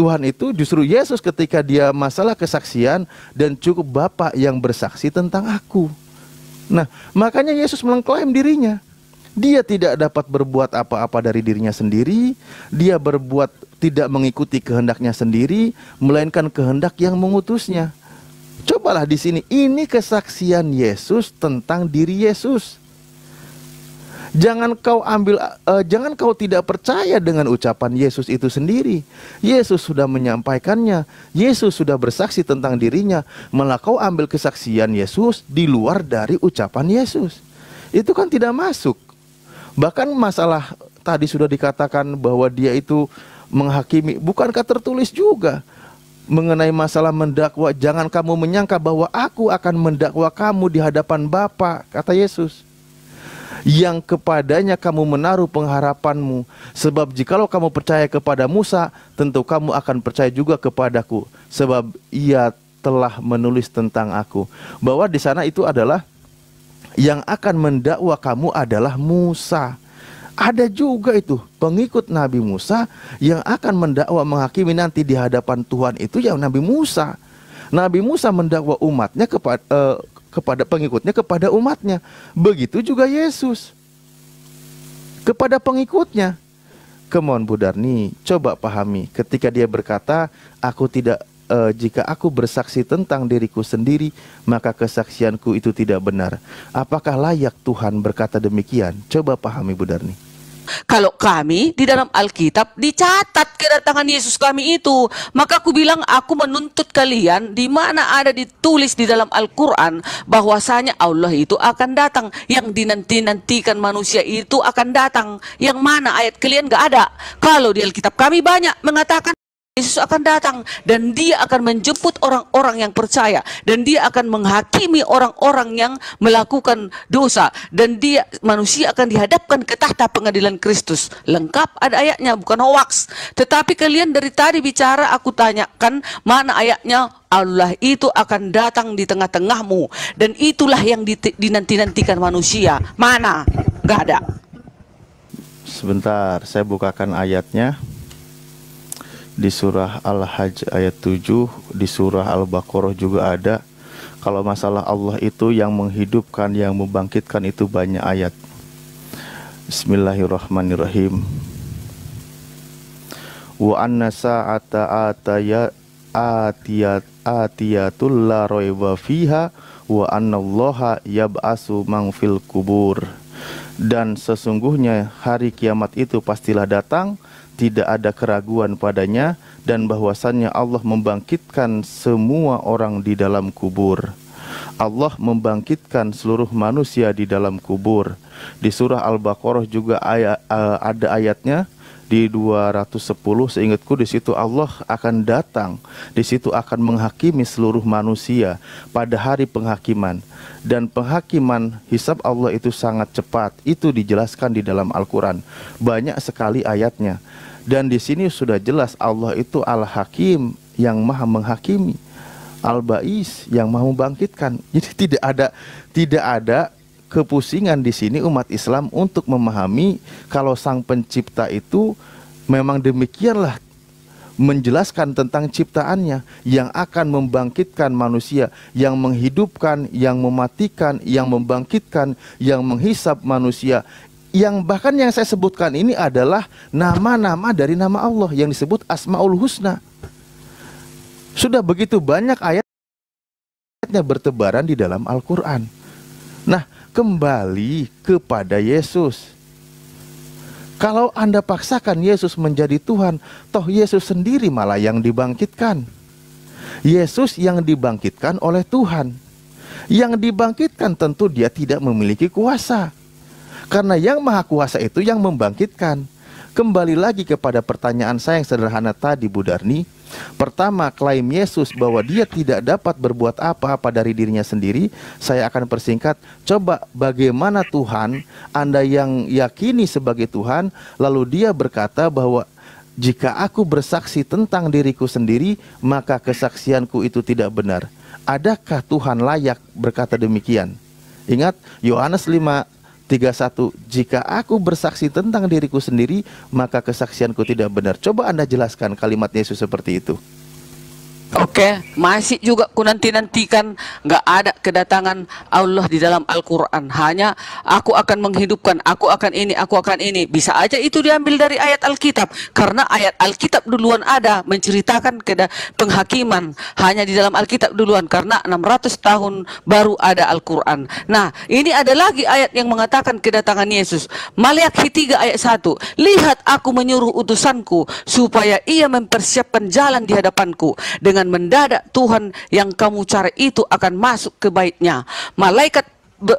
Tuhan itu justru Yesus ketika dia masalah kesaksian dan cukup bapa yang bersaksi tentang aku. Nah, makanya Yesus mengklaim dirinya. Dia tidak dapat berbuat apa-apa dari dirinya sendiri, dia berbuat tidak mengikuti kehendaknya sendiri, melainkan kehendak yang mengutusnya. Cobalah di sini, ini kesaksian Yesus tentang diri Yesus. Jangan kau ambil uh, jangan kau tidak percaya dengan ucapan Yesus itu sendiri. Yesus sudah menyampaikannya. Yesus sudah bersaksi tentang dirinya. Malah kau ambil kesaksian Yesus di luar dari ucapan Yesus. Itu kan tidak masuk. Bahkan masalah tadi sudah dikatakan bahwa dia itu menghakimi, bukankah tertulis juga? mengenai masalah mendakwa, jangan kamu menyangka bahwa aku akan mendakwa kamu di hadapan Bapa, kata Yesus yang kepadanya kamu menaruh pengharapanmu. Sebab jikalau kamu percaya kepada Musa, tentu kamu akan percaya juga kepadaku. Sebab ia telah menulis tentang aku. Bahwa di sana itu adalah yang akan mendakwa kamu adalah Musa. Ada juga itu pengikut Nabi Musa yang akan mendakwa menghakimi nanti di hadapan Tuhan itu ya Nabi Musa. Nabi Musa mendakwa umatnya kepada eh, kepada pengikutnya kepada umatnya. Begitu juga Yesus kepada pengikutnya. kemohon Budarni, coba pahami ketika dia berkata, aku tidak eh, jika aku bersaksi tentang diriku sendiri, maka kesaksianku itu tidak benar. Apakah layak Tuhan berkata demikian? Coba pahami Budarni.
Kalau kami di dalam Alkitab dicatat kedatangan Yesus kami itu. Maka aku bilang aku menuntut kalian di mana ada ditulis di dalam Al-Quran bahwasanya Allah itu akan datang. Yang dinanti-nantikan manusia itu akan datang. Yang mana ayat kalian gak ada. Kalau di Alkitab kami banyak mengatakan Yesus akan datang dan dia akan menjemput orang-orang yang percaya dan dia akan menghakimi orang-orang yang melakukan dosa dan dia manusia akan dihadapkan ke tahta pengadilan Kristus. Lengkap ada ayatnya bukan hoax Tetapi kalian dari tadi bicara aku tanyakan mana ayatnya Allah itu akan datang di tengah-tengahmu dan itulah yang dinanti-nantikan manusia. Mana? Gak ada.
Sebentar, saya bukakan ayatnya di surah Al-Hajj ayat 7, di surah Al-Baqarah juga ada. Kalau masalah Allah itu yang menghidupkan, yang membangkitkan itu banyak ayat. Bismillahirrahmanirrahim. Wa anna sa'ata ataya atiyat atiyatul la raiba fiha wa annallaha yab'asu man fil kubur. Dan sesungguhnya hari kiamat itu pastilah datang tidak ada keraguan padanya dan bahwasannya Allah membangkitkan semua orang di dalam kubur. Allah membangkitkan seluruh manusia di dalam kubur. Di surah Al-Baqarah juga ayat, uh, ada ayatnya di 210 seingatku di situ Allah akan datang di situ akan menghakimi seluruh manusia pada hari penghakiman dan penghakiman hisab Allah itu sangat cepat itu dijelaskan di dalam Al-Qur'an banyak sekali ayatnya dan di sini sudah jelas Allah itu Al-Hakim yang Maha menghakimi, Al-Bais yang Maha membangkitkan. (laughs) Jadi tidak ada tidak ada kepusingan di sini umat Islam untuk memahami kalau Sang Pencipta itu memang demikianlah menjelaskan tentang ciptaannya yang akan membangkitkan manusia, yang menghidupkan, yang mematikan, yang membangkitkan, yang menghisap manusia, yang bahkan yang saya sebutkan ini adalah nama-nama dari nama Allah yang disebut Asmaul Husna. Sudah begitu banyak ayatnya bertebaran di dalam Al-Qur'an. Nah, kembali kepada Yesus. Kalau Anda paksakan Yesus menjadi Tuhan, toh Yesus sendiri malah yang dibangkitkan. Yesus yang dibangkitkan oleh Tuhan. Yang dibangkitkan tentu dia tidak memiliki kuasa karena yang maha kuasa itu yang membangkitkan. Kembali lagi kepada pertanyaan saya yang sederhana tadi Bu Darni. Pertama, klaim Yesus bahwa dia tidak dapat berbuat apa-apa dari dirinya sendiri, saya akan persingkat. Coba bagaimana Tuhan, Anda yang yakini sebagai Tuhan, lalu dia berkata bahwa jika aku bersaksi tentang diriku sendiri, maka kesaksianku itu tidak benar. Adakah Tuhan layak berkata demikian? Ingat, Yohanes 5 31 Jika aku bersaksi tentang diriku sendiri maka kesaksianku tidak benar. Coba Anda jelaskan kalimat Yesus seperti itu.
Oke, okay. masih juga ku nanti-nantikan nggak ada kedatangan Allah di dalam Al-Quran. Hanya aku akan menghidupkan, aku akan ini, aku akan ini. Bisa aja itu diambil dari ayat Alkitab. Karena ayat Alkitab duluan ada menceritakan ke penghakiman. Hanya di dalam Alkitab duluan. Karena 600 tahun baru ada Al-Quran. Nah, ini ada lagi ayat yang mengatakan kedatangan Yesus. Maliakhi 3 ayat 1. Lihat aku menyuruh utusanku supaya ia mempersiapkan jalan di hadapanku. Dengan dengan mendadak Tuhan yang kamu cari itu akan masuk ke baitnya. Malaikat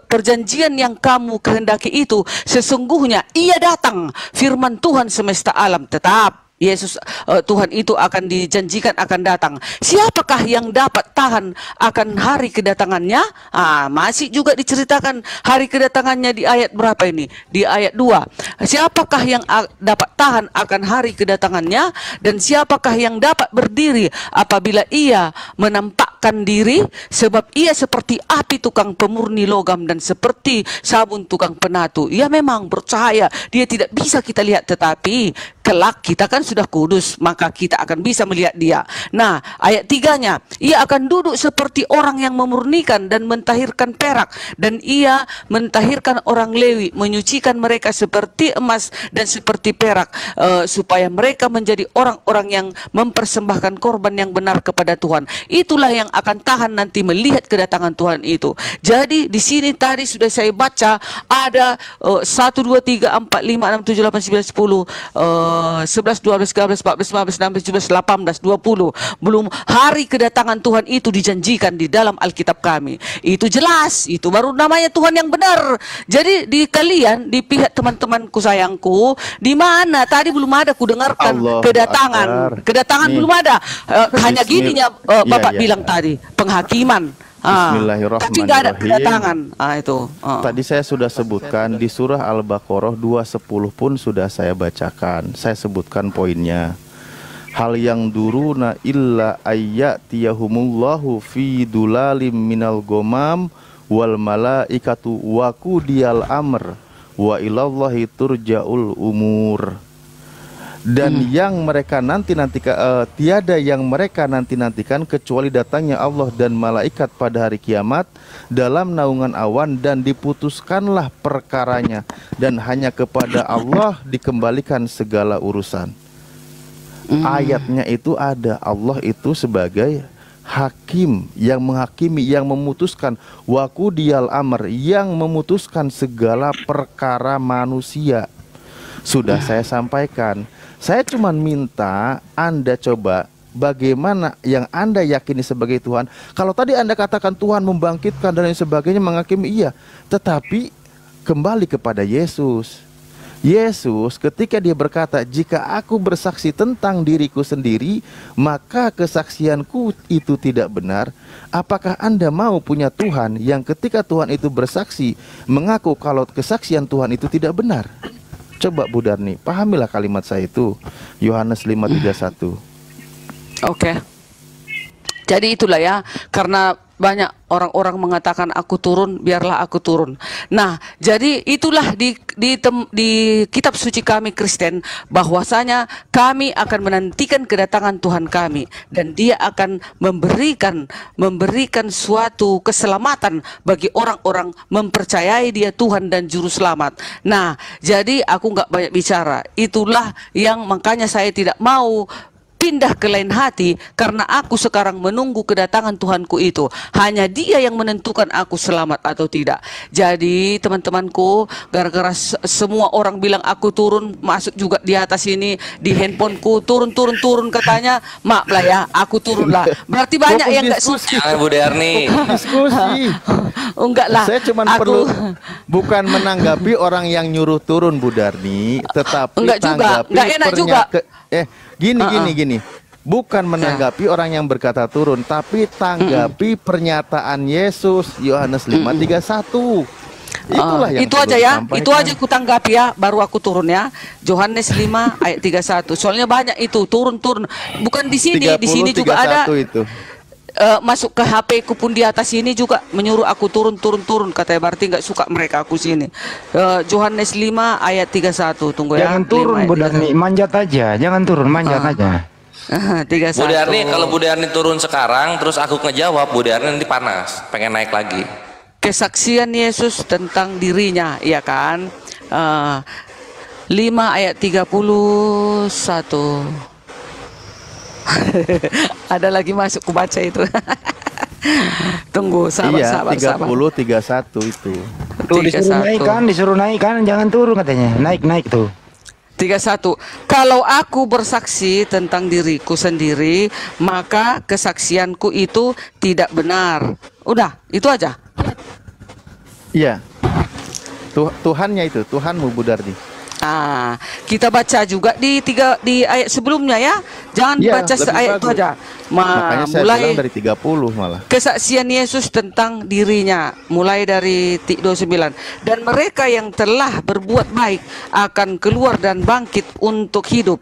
perjanjian yang kamu kehendaki itu sesungguhnya ia datang firman Tuhan semesta alam tetap Yesus uh, Tuhan itu akan dijanjikan akan datang. Siapakah yang dapat tahan akan hari kedatangannya? Ah, masih juga diceritakan hari kedatangannya di ayat berapa ini? Di ayat 2. Siapakah yang dapat tahan akan hari kedatangannya dan siapakah yang dapat berdiri apabila ia menampakkan diri sebab ia seperti api tukang pemurni logam dan seperti sabun tukang penatu. Ia memang bercahaya. dia tidak bisa kita lihat tetapi kelak kita kan sudah kudus, maka kita akan bisa melihat dia. Nah, ayat tiganya, ia akan duduk seperti orang yang memurnikan dan mentahirkan perak, dan ia mentahirkan orang Lewi, menyucikan mereka seperti emas dan seperti perak, uh, supaya mereka menjadi orang-orang yang mempersembahkan korban yang benar kepada Tuhan. Itulah yang akan tahan nanti melihat kedatangan Tuhan itu. Jadi di sini tadi sudah saya baca ada uh, 1, 2, 3, 4, 5, 6, 7, 8, 9, 10, uh, 11, 12, 13, 14, 15, 16, 17, 18, 20. Belum hari kedatangan Tuhan itu dijanjikan di dalam Alkitab kami. Itu jelas, itu baru namanya Tuhan yang benar. Jadi di kalian, di pihak teman-temanku sayangku, di mana tadi belum ada ku dengarkan Allah kedatangan. Akbar. Kedatangan Nih. belum ada. Uh, hanya gininya uh, Bapak ya, ya, bilang ya. tadi, penghakiman Ah. Bismillahirrahmanirrahim. Tapi ada kedatangan.
Ah itu. Ah. Tadi saya sudah sebutkan di surah Al-Baqarah 210 pun sudah saya bacakan. Saya sebutkan poinnya. Hal yang duruna illa ayyatiyahumullahu fi dulalim minal gomam wal malaikatu wa qudiyal amr wa ilallahi turja'ul umur dan hmm. yang mereka nanti nantikan uh, eh, tiada yang mereka nanti nantikan kecuali datangnya Allah dan malaikat pada hari kiamat dalam naungan awan dan diputuskanlah perkaranya dan hanya kepada Allah dikembalikan segala urusan. Hmm. Ayatnya itu ada Allah itu sebagai hakim yang menghakimi yang memutuskan waku dial amr yang memutuskan segala perkara manusia sudah nah. saya sampaikan saya cuma minta Anda coba bagaimana yang Anda yakini sebagai Tuhan. Kalau tadi Anda katakan Tuhan membangkitkan dan lain sebagainya menghakimi iya, tetapi kembali kepada Yesus. Yesus ketika dia berkata, "Jika aku bersaksi tentang diriku sendiri, maka kesaksianku itu tidak benar." Apakah Anda mau punya Tuhan yang ketika Tuhan itu bersaksi mengaku kalau kesaksian Tuhan itu tidak benar? Coba Bu Darni, pahamilah kalimat saya itu. Yohanes 5:31.
Oke. Okay. Jadi itulah ya, karena banyak orang-orang mengatakan aku turun, biarlah aku turun. Nah, jadi itulah di di, tem, di kitab suci kami Kristen bahwasanya kami akan menantikan kedatangan Tuhan kami dan Dia akan memberikan memberikan suatu keselamatan bagi orang-orang mempercayai Dia Tuhan dan juru selamat. Nah, jadi aku nggak banyak bicara. Itulah yang makanya saya tidak mau pindah ke lain hati karena aku sekarang menunggu kedatangan Tuhanku itu. Hanya dia yang menentukan aku selamat atau tidak. Jadi teman-temanku, gara-gara semua orang bilang aku turun, masuk juga di atas ini, di handphoneku, turun-turun-turun katanya, mak lah ya, aku turun
lah. Berarti banyak yang
gak suka. Ah, Bu Darni.
Diskusi. (laughs) Enggak lah. Saya cuma aku... perlu bukan menanggapi orang yang nyuruh turun Bu Darni, tetapi enggak juga, enggak enak juga. Ke Eh, gini uh -uh. gini gini. Bukan ya. menanggapi ya. orang yang berkata turun, tapi tanggapi mm -mm. pernyataan Yesus Yohanes 5:31. Mm ah, Itulah uh, yang itu aja ya, sampaikan. itu kan. aja
aku tanggapi ya, baru aku turun ya. Yohanes 5 (laughs) ayat 31. Soalnya banyak itu turun-turun. Bukan di sini, di sini juga ada. itu uh, masuk ke HP ku pun di atas ini juga menyuruh aku turun turun turun katanya berarti nggak suka mereka aku sini uh, Johannes 5 ayat 31 tunggu jangan ya
jangan turun Bu manjat aja jangan turun ah. manjat uh. aja ah, tiga kalau
Budiarni turun sekarang terus aku ngejawab Budiarni nanti panas pengen naik lagi
kesaksian Yesus tentang dirinya ya kan uh, eh, 5 ayat 31 (laughs)
ada lagi masuk ku baca itu (laughs) tunggu sabar iya, sabar 30
sabar.
31 itu tuh 31. disuruh naik kan disuruh naik kan jangan turun katanya naik naik tuh
31 kalau aku bersaksi tentang diriku sendiri maka kesaksianku itu tidak benar udah itu aja
iya Tuh, Tuhannya itu Tuhanmu Budardi
Nah, kita baca juga di tiga di ayat sebelumnya ya. Jangan ya, baca ayat itu aja.
Ma, Makanya saya mulai dari dari 30 malah.
Kesaksian Yesus tentang dirinya mulai dari 29 dan mereka yang telah berbuat baik akan keluar dan bangkit untuk hidup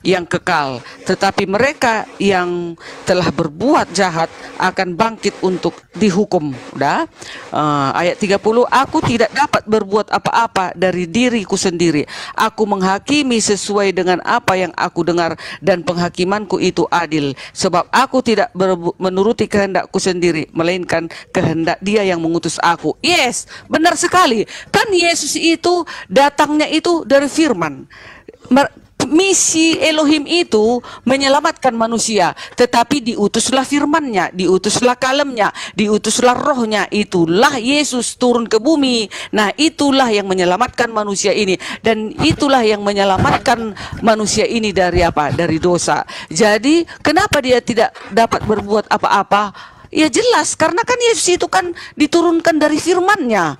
yang kekal, tetapi mereka yang telah berbuat jahat akan bangkit untuk dihukum. Udah? Uh, eh, ayat 30, aku tidak dapat berbuat apa-apa dari diriku sendiri. Aku menghakimi sesuai dengan apa yang aku dengar dan penghakimanku itu adil, sebab aku tidak menuruti kehendakku sendiri, melainkan kehendak Dia yang mengutus aku. Yes, benar sekali. Kan Yesus itu datangnya itu dari firman misi Elohim itu menyelamatkan manusia, tetapi diutuslah firmannya, diutuslah kalemnya, diutuslah rohnya, itulah Yesus turun ke bumi. Nah itulah yang menyelamatkan manusia ini dan itulah yang menyelamatkan manusia ini dari apa? Dari dosa. Jadi kenapa dia tidak dapat berbuat apa-apa? Ya jelas, karena kan Yesus itu kan diturunkan dari firmannya.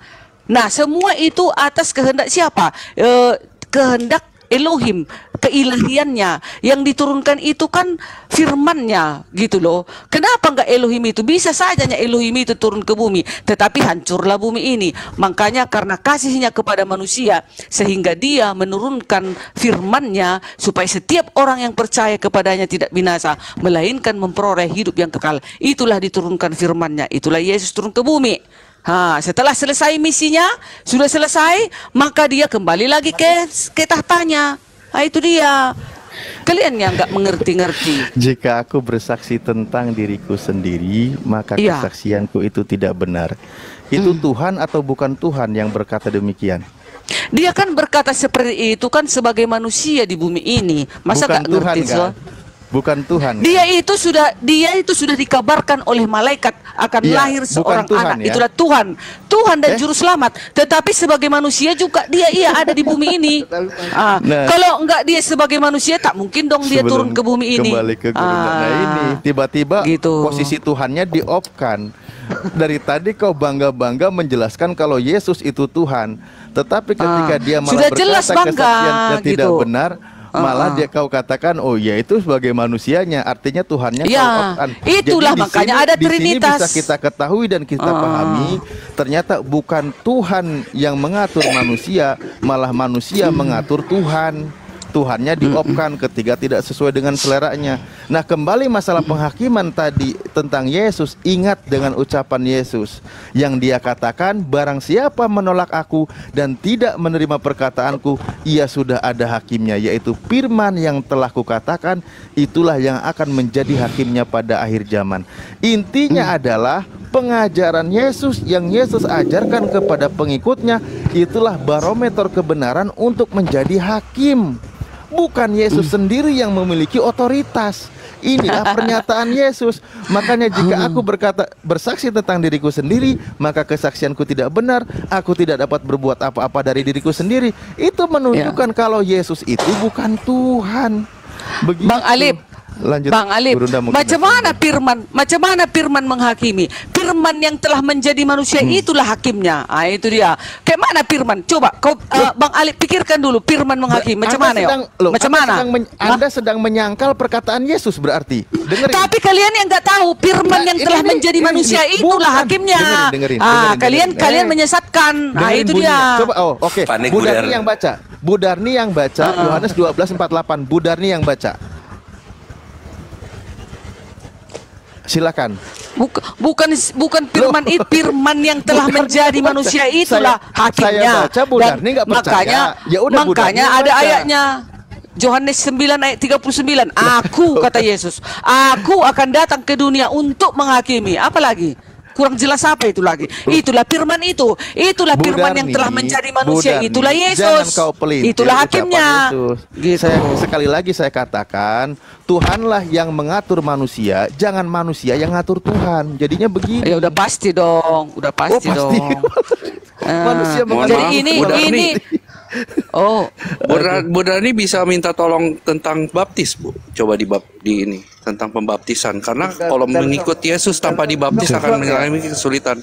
Nah semua itu atas kehendak siapa? E, kehendak Elohim, keilahiannya yang diturunkan itu kan firmannya gitu loh. Kenapa enggak Elohim itu? Bisa sajanya Elohim itu turun ke bumi, tetapi hancurlah bumi ini. Makanya karena kasihnya kepada manusia sehingga dia menurunkan firmannya supaya setiap orang yang percaya kepadanya tidak binasa, melainkan memperoleh hidup yang kekal. Itulah diturunkan firmannya, itulah Yesus turun ke bumi. Ha, setelah selesai misinya, sudah selesai, maka dia kembali lagi ke ke tahtanya. Ha, itu dia. Kalian yang nggak mengerti-ngerti.
Jika aku bersaksi tentang diriku sendiri, maka ya. kesaksianku itu tidak benar. Itu hmm. Tuhan atau bukan Tuhan yang berkata demikian?
Dia kan berkata seperti itu kan sebagai manusia di bumi ini. Masa Tuhan ngerti kan?
bukan Tuhan. Ya? Dia
itu sudah dia itu sudah dikabarkan oleh malaikat akan ya, lahir seorang Tuhan, anak. Ya? Itulah Tuhan, Tuhan dan eh? juru selamat. Tetapi sebagai manusia juga dia iya ada di bumi ini. (laughs) ah, nah, kalau enggak dia sebagai manusia tak mungkin dong dia turun ke bumi ini. Kembali ke guru ah. nah, ini,
tiba-tiba gitu. posisi Tuhannya diopkan. Dari tadi kau bangga-bangga menjelaskan kalau Yesus itu Tuhan, tetapi ketika ah, dia malah sudah berkata jelas bangga, kesaksian yang tidak gitu. benar, malah dia kau katakan oh ya itu sebagai manusianya artinya Tuhannya ya, kau itulah Jadi makanya sini, ada trinitas bisa kita ketahui dan kita pahami ternyata bukan Tuhan yang mengatur manusia malah manusia hmm. mengatur Tuhan Tuhannya diopkan ketika tidak sesuai dengan seleranya. Nah, kembali masalah penghakiman tadi tentang Yesus, ingat dengan ucapan Yesus yang dia katakan, barang siapa menolak aku dan tidak menerima perkataanku, ia sudah ada hakimnya, yaitu firman yang telah kukatakan, itulah yang akan menjadi hakimnya pada akhir zaman. Intinya adalah pengajaran Yesus yang Yesus ajarkan kepada pengikutnya itulah barometer kebenaran untuk menjadi hakim bukan Yesus hmm. sendiri yang memiliki otoritas. Inilah (laughs) pernyataan Yesus. Makanya jika hmm. aku berkata bersaksi tentang diriku sendiri, maka kesaksianku tidak benar. Aku tidak dapat berbuat apa-apa dari diriku sendiri. Itu menunjukkan ya. kalau Yesus itu bukan Tuhan. Begitu. Bang Alip, Lanjut. Bang Alif, macam
mana firman? Macam mana firman menghakimi? Firman yang telah menjadi manusia hmm. itulah hakimnya. Ah itu dia. Kayak mana firman? Coba kau uh, Bang Alif pikirkan dulu firman menghakimi macam anda mana sedang, ya? Loh, macam anda mana? Sedang men
Hah? anda sedang menyangkal perkataan Yesus berarti. Dengerin. Tapi kalian yang nggak tahu firman nah, yang ini, telah ini, menjadi ini, manusia ini, itulah bukan. hakimnya. Dengerin, dengerin, ah, dengerin, kalian dengerin. kalian eh.
menyesatkan. Ah, dengerin ah itu bunyinya. dia. Coba
oh oke. Okay. Budarni yang baca. Budarni yang baca ah, Yohanes uh -uh. 12:48. Budarni yang baca. Silakan.
Buka, bukan bukan firman itu firman yang telah bukan, menjadi manusia itulah hakimnya. Saya baca dan ini percaya. Makanya ya udah makanya ada baca. ayatnya Yohanes 9 ayat 39. Aku kata Yesus, aku akan datang ke dunia untuk menghakimi. Apalagi? kurang jelas apa itu lagi. Itulah firman itu. Itulah firman yang telah mencari manusia. itulah Yesus. Kau pelintir, itulah hakimnya.
Gitu. Saya sekali lagi saya katakan, Tuhanlah yang mengatur manusia, jangan manusia yang ngatur Tuhan. Jadinya begini. Ya udah pasti dong, udah pasti, oh, pasti. dong. (laughs) Ah, manusia mengatur. Jadi ini ini Oh, Bu
Bunda bisa minta tolong tentang baptis, Bu. Coba di di ini tentang pembaptisan karena kalau mengikuti Yesus tanpa dibaptis akan mengalami kesulitan.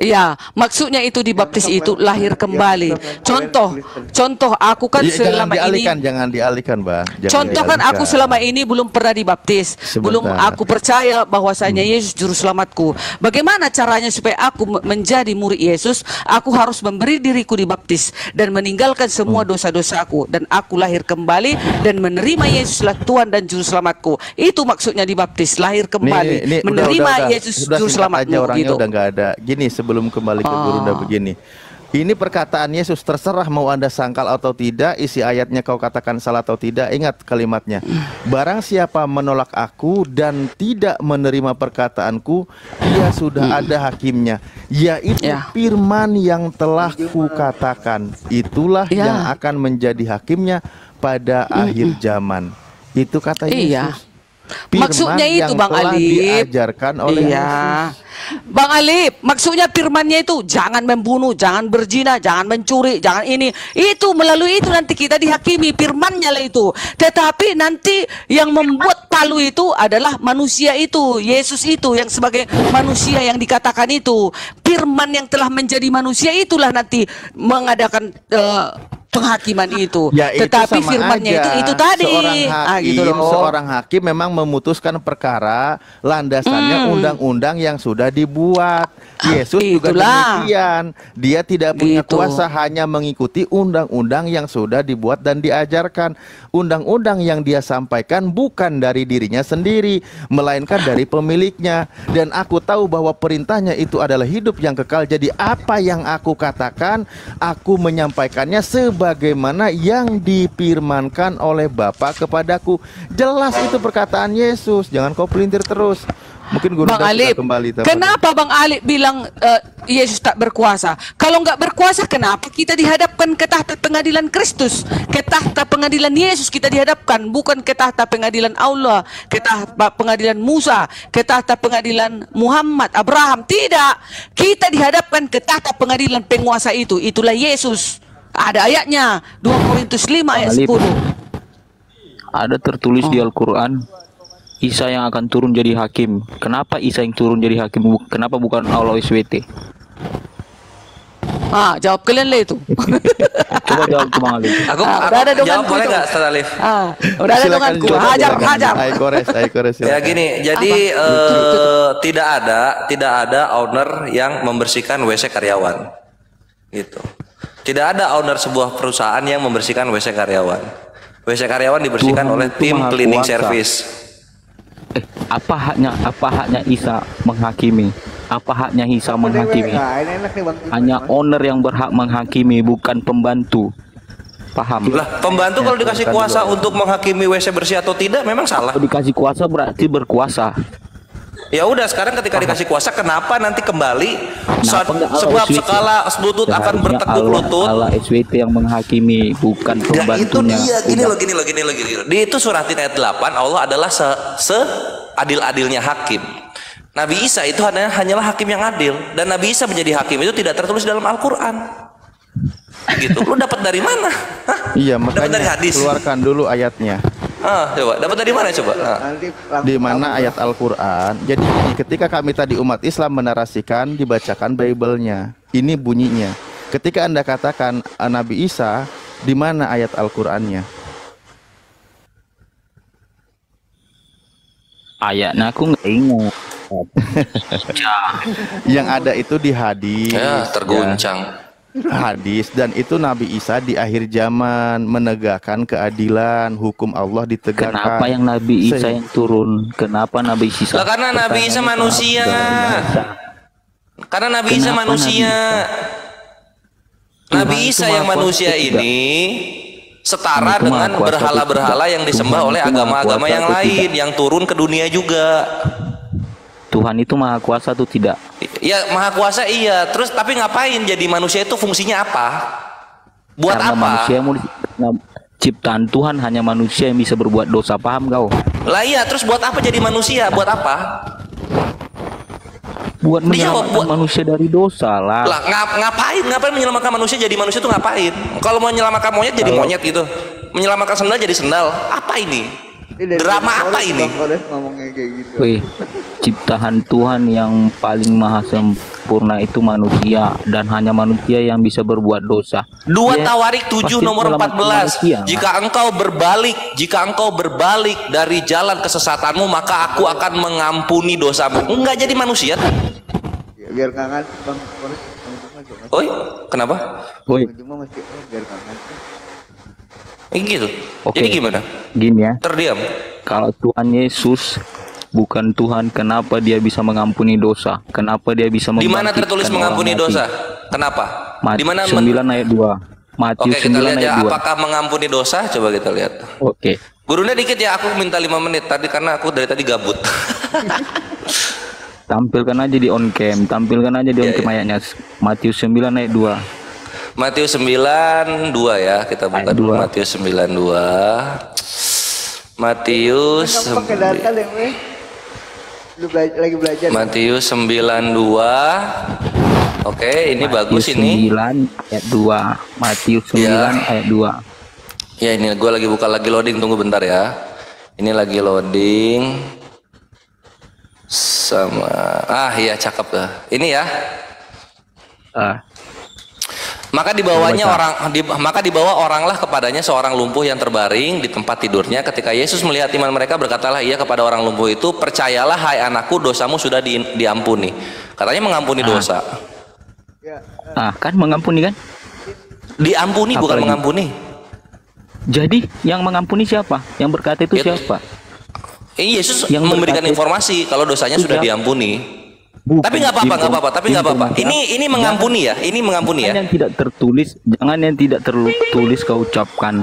Ya, maksudnya itu dibaptis itu lahir kembali. Contoh, contoh aku kan ya, selama jangan dialihkan, ini jangan dialihkan, Mbak. Jangan contoh dialihkan. kan aku selama ini belum pernah dibaptis, Sebentar. belum aku percaya bahwasanya hmm. Yesus juru selamatku. Bagaimana caranya supaya aku menjadi murid Yesus? Aku harus memberi diriku dibaptis dan meninggalkan semua hmm. dosa-dosaku dan aku lahir kembali dan menerima Yesuslah Tuhan dan juru selamatku. Itu maksudnya dibaptis, lahir
kembali, ini, ini, menerima udah, udah, Yesus udah, juru selamatku gitu. Udah
ada. Gini sebelum kembali ke Gurunda ah. begini. Ini perkataan Yesus terserah mau Anda sangkal atau tidak, isi ayatnya kau katakan salah atau tidak, ingat kalimatnya. Barang siapa menolak aku dan tidak menerima perkataanku, ia sudah hmm. ada hakimnya, yaitu ya. firman yang telah kukatakan. Itulah ya. yang akan menjadi hakimnya pada hmm, akhir hmm. zaman. Itu kata iya. Yesus. Iya maksudnya itu Bang Alip. Diajarkan oleh iya.
Bang Alip, maksudnya firmannya itu jangan membunuh, jangan berzina, jangan mencuri, jangan ini. Itu melalui itu nanti kita dihakimi firmannya lah itu. Tetapi nanti yang membuat palu itu adalah manusia itu, Yesus itu yang sebagai manusia yang dikatakan itu. Firman yang telah menjadi manusia itulah nanti mengadakan uh, penghakiman itu. Ya, itu Tetapi firmannya itu
itu tadi. Seorang hakim, ah, gitu loh. seorang hakim memang memutuskan perkara landasannya hmm. undang-undang hmm. yang sudah dibuat. Yesus Itulah. juga demikian. Dia tidak punya gitu. kuasa hanya mengikuti undang-undang yang sudah dibuat dan diajarkan. Undang-undang yang dia sampaikan bukan dari dirinya sendiri, melainkan dari pemiliknya. Dan aku tahu bahwa perintahnya itu adalah hidup yang kekal. Jadi apa yang aku katakan, aku menyampaikannya sebagaimana yang dipirmankan oleh Bapa kepadaku. Jelas itu perkataan Yesus. Jangan kau pelintir terus. Mungkin guru Bang Alip, kembali. Kenapa
Bang Alip bilang uh, Yesus tak berkuasa? Kalau nggak berkuasa, kenapa kita dihadapkan ke tahta pengadilan Kristus, ke tahta pengadilan Yesus kita dihadapkan, bukan ke tahta pengadilan Allah, ke tahta pengadilan Musa, ke tahta pengadilan Muhammad, Abraham. Tidak, kita dihadapkan ke tahta pengadilan penguasa itu. Itulah Yesus. Ada ayatnya 2 Korintus 5 ayat 10.
Ada tertulis oh. di Al-Qur'an Isa yang akan turun jadi hakim? Kenapa Isa yang turun jadi hakim? Kenapa bukan Allah SWT?
Ah, jawab kalian lah itu. (laughs) Coba jawab cuma Ali. Aku, ah, udah ada dengan itu. enggak Ustaz
Alif? Ah, udah ada donganku.
Hajar, hajar. Ayo kores, ayo kores. Ya gini, jadi
uh, tidak ada tidak ada owner yang membersihkan WC karyawan. Gitu. Tidak ada owner sebuah perusahaan yang membersihkan WC karyawan. WC karyawan dibersihkan Tuhan oleh tim cleaning kuasa. service
eh, apa haknya apa haknya Isa menghakimi apa haknya Isa menghakimi hanya owner yang berhak menghakimi bukan pembantu paham lah pembantu ya, kalau dikasih kuasa
untuk menghakimi WC bersih atau tidak memang salah
dikasih kuasa berarti berkuasa
Ya udah sekarang ketika dikasih kuasa kenapa nanti kembali saat sebab skala ya? lutut akan bertekuk lutut.
Allah SWT yang menghakimi bukan pembantunya. Ya itu dia gini loh
gini loh gini loh Di itu surat ayat 8 Allah adalah se, se adil-adilnya hakim. Nabi Isa itu hanya hanyalah hakim yang adil dan Nabi Isa menjadi hakim itu tidak tertulis dalam Al-Qur'an gitu
lu dapat dari mana Hah? iya makanya keluarkan dulu ayatnya
Ah, coba. Dapat dari mana coba? Ah. Di mana
ayat Al-Qur'an? Jadi ketika kami tadi umat Islam menarasikan dibacakan Bible-nya. Ini bunyinya. Ketika Anda katakan ah, Nabi Isa, di mana ayat Al-Qur'annya? Ayatnya aku nggak ingat. (laughs) Yang ada itu di hadis. Ya, terguncang. Ya hadis dan itu Nabi Isa di akhir zaman menegakkan keadilan hukum Allah ditegakkan kenapa yang Nabi Isa Se yang turun kenapa Nabi Isa nah, karena Nabi Isa manusia
karena Nabi kenapa Isa manusia Nabi Isa, Nabi Isa yang manusia ini setara dengan berhala-berhala yang disembah oleh agama-agama yang lain tidak. yang turun ke dunia juga
Tuhan itu maha kuasa tuh tidak
Ya maha kuasa iya. Terus tapi ngapain jadi manusia itu fungsinya apa? Buat Karena apa? Manusia
nah, ciptaan Tuhan hanya manusia yang bisa berbuat dosa paham kau?
Lah iya terus buat apa jadi manusia? Buat apa?
Buat menyelamatkan buat, manusia dari dosa lah. Lah
ngap, ngapain? Ngapain menyelamatkan manusia jadi manusia itu ngapain? Kalau mau menyelamatkan monyet jadi Halo. monyet gitu. Menyelamatkan sendal jadi sendal. Apa ini? Ini drama apa ini?
Gitu. Wih
ciptaan Tuhan yang paling maha sempurna itu manusia dan hanya manusia yang bisa berbuat dosa. Dua ya, Tawarik 7 nomor 14. Manusia, jika
kan? engkau berbalik, jika engkau berbalik dari jalan kesesatanmu, maka aku akan mengampuni dosamu. Enggak jadi manusia tuh.
Ya, biar kangen Bang. Oi, kenapa? Oi. Ya, Ini Gitu.
Oke. Jadi gimana? Gini ya. Terdiam. Kalau Tuhan Yesus bukan Tuhan, kenapa dia bisa mengampuni dosa? Kenapa dia bisa Di mana tertulis mengampuni dosa?
Kenapa? Matius Di mana
9 ayat 2. Matius Oke, 9 kita lihat ayat ya, 2. apakah
mengampuni dosa? Coba kita lihat. Oke. Gurunya dikit ya, aku minta 5 menit tadi karena aku dari tadi gabut. (laughs)
tampilkan aja di on cam, tampilkan aja di on iya, cam yeah, yeah. ayatnya. Matius 9 ayat 2.
Matius 9 2 ya kita buka ayat dulu Matius 9 2 Matius 9
Lu bela lagi belajar.
Matius 92. Oke, okay, ini Matius bagus 9, ini.
9 Ayat 2. Matius 9 ya. ayat 2.
Ya, ini gua lagi buka lagi loading, tunggu bentar ya. Ini lagi loading sama ah iya cakep lah. Ini ya. Ah. Uh. Maka dibawanya orang di, maka dibawa oranglah kepadanya seorang lumpuh yang terbaring di tempat tidurnya ketika Yesus melihat iman mereka berkatalah ia kepada orang lumpuh itu percayalah hai anakku dosamu sudah di, diampuni. Katanya mengampuni ah. dosa.
Ah kan mengampuni kan? Diampuni Apalagi. bukan mengampuni. Jadi yang mengampuni siapa? Yang berkata itu, itu. Ya. siapa?
Eh, Yesus yang memberikan informasi kalau dosanya sudah siapa? diampuni. Bukan, tapi nggak apa-apa, gitu. nggak apa-apa. Tapi nggak apa-apa. Ini ini mengampuni ya. Ini mengampuni ya. jangan ya.
Yang tidak tertulis, jangan yang tidak tertulis kau ucapkan.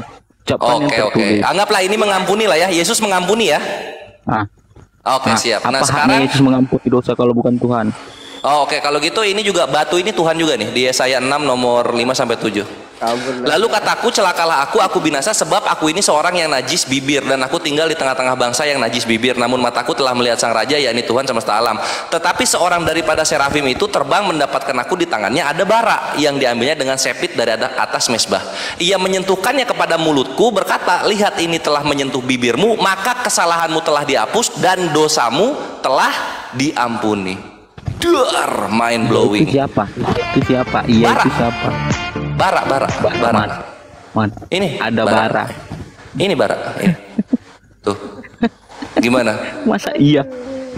Ucapkan okay, okay.
Anggaplah ini mengampuni lah ya. Yesus mengampuni ya.
Ah. Oke, okay, ah, nah, siap. Nah, apa sekarang Yesus mengampuni dosa kalau bukan Tuhan?
Oh, oke okay. kalau gitu ini juga batu ini Tuhan juga nih dia Yesaya 6 nomor 5 sampai 7. Lalu kataku celakalah aku aku binasa sebab aku ini seorang yang najis bibir dan aku tinggal di tengah-tengah bangsa yang najis bibir namun mataku telah melihat sang raja yakni Tuhan semesta alam. Tetapi seorang daripada serafim itu terbang mendapatkan aku di tangannya ada bara yang diambilnya dengan sepit dari atas mesbah. Ia menyentuhkannya kepada mulutku berkata, "Lihat ini telah menyentuh bibirmu, maka kesalahanmu telah dihapus dan dosamu telah diampuni." dar mind blowing itu
siapa itu siapa
iya bara. itu siapa bara bara bara, bara. Man. Man. ini ada bara, bara. ini bara ini. Iya. (laughs) tuh gimana masa iya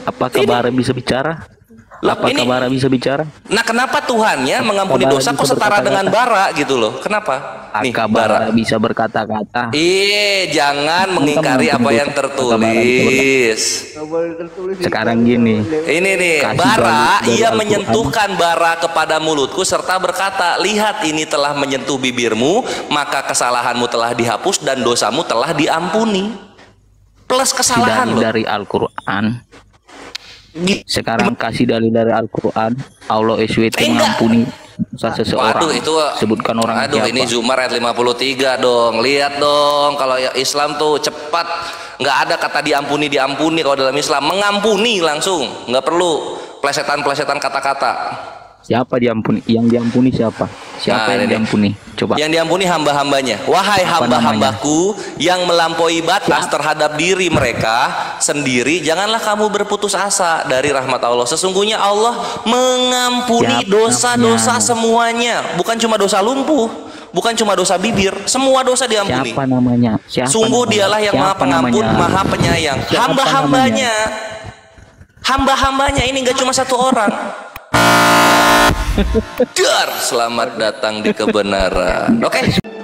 apakah ini. bara bisa bicara lah, apa ini, bara bisa bicara? Nah, kenapa Tuhan ya mengampuni dosa kok setara dengan bara gitu loh? Kenapa? Ah, nih, bara bisa berkata-kata. Iya, jangan mengingkari apa yang tertulis. Sekarang gini. Ini nih, bara ia menyentuhkan bara kepada mulutku serta berkata, "Lihat ini telah menyentuh bibirmu, maka kesalahanmu telah dihapus dan dosamu telah diampuni." Plus kesalahan loh. dari
Al-Qur'an sekarang kasih dalil dari Al-Quran Allah SWT mengampuni dosa seseorang Aduh, itu sebutkan orang aduh siapa. ini Zumar
ayat 53 dong lihat dong kalau ya Islam tuh cepat nggak ada kata diampuni diampuni kalau dalam Islam mengampuni langsung nggak perlu plesetan-plesetan kata-kata
Siapa diampuni? Yang diampuni siapa?
Siapa nah, yang ini. diampuni? Coba. Yang diampuni hamba-hambanya. Wahai hamba-hambaku yang melampaui batas siapa? terhadap diri mereka sendiri, janganlah kamu berputus asa dari rahmat Allah. Sesungguhnya Allah mengampuni dosa-dosa semuanya, bukan cuma dosa lumpuh bukan cuma dosa bibir, semua dosa diampuni.
Siapa namanya? Siapa Sungguh namanya? dialah yang Siapa maha pengampun, namanya? maha penyayang.
Hamba-hambanya, hamba-hambanya ini nggak cuma satu orang. Dar, selamat datang di kebenaran. Oke. Okay.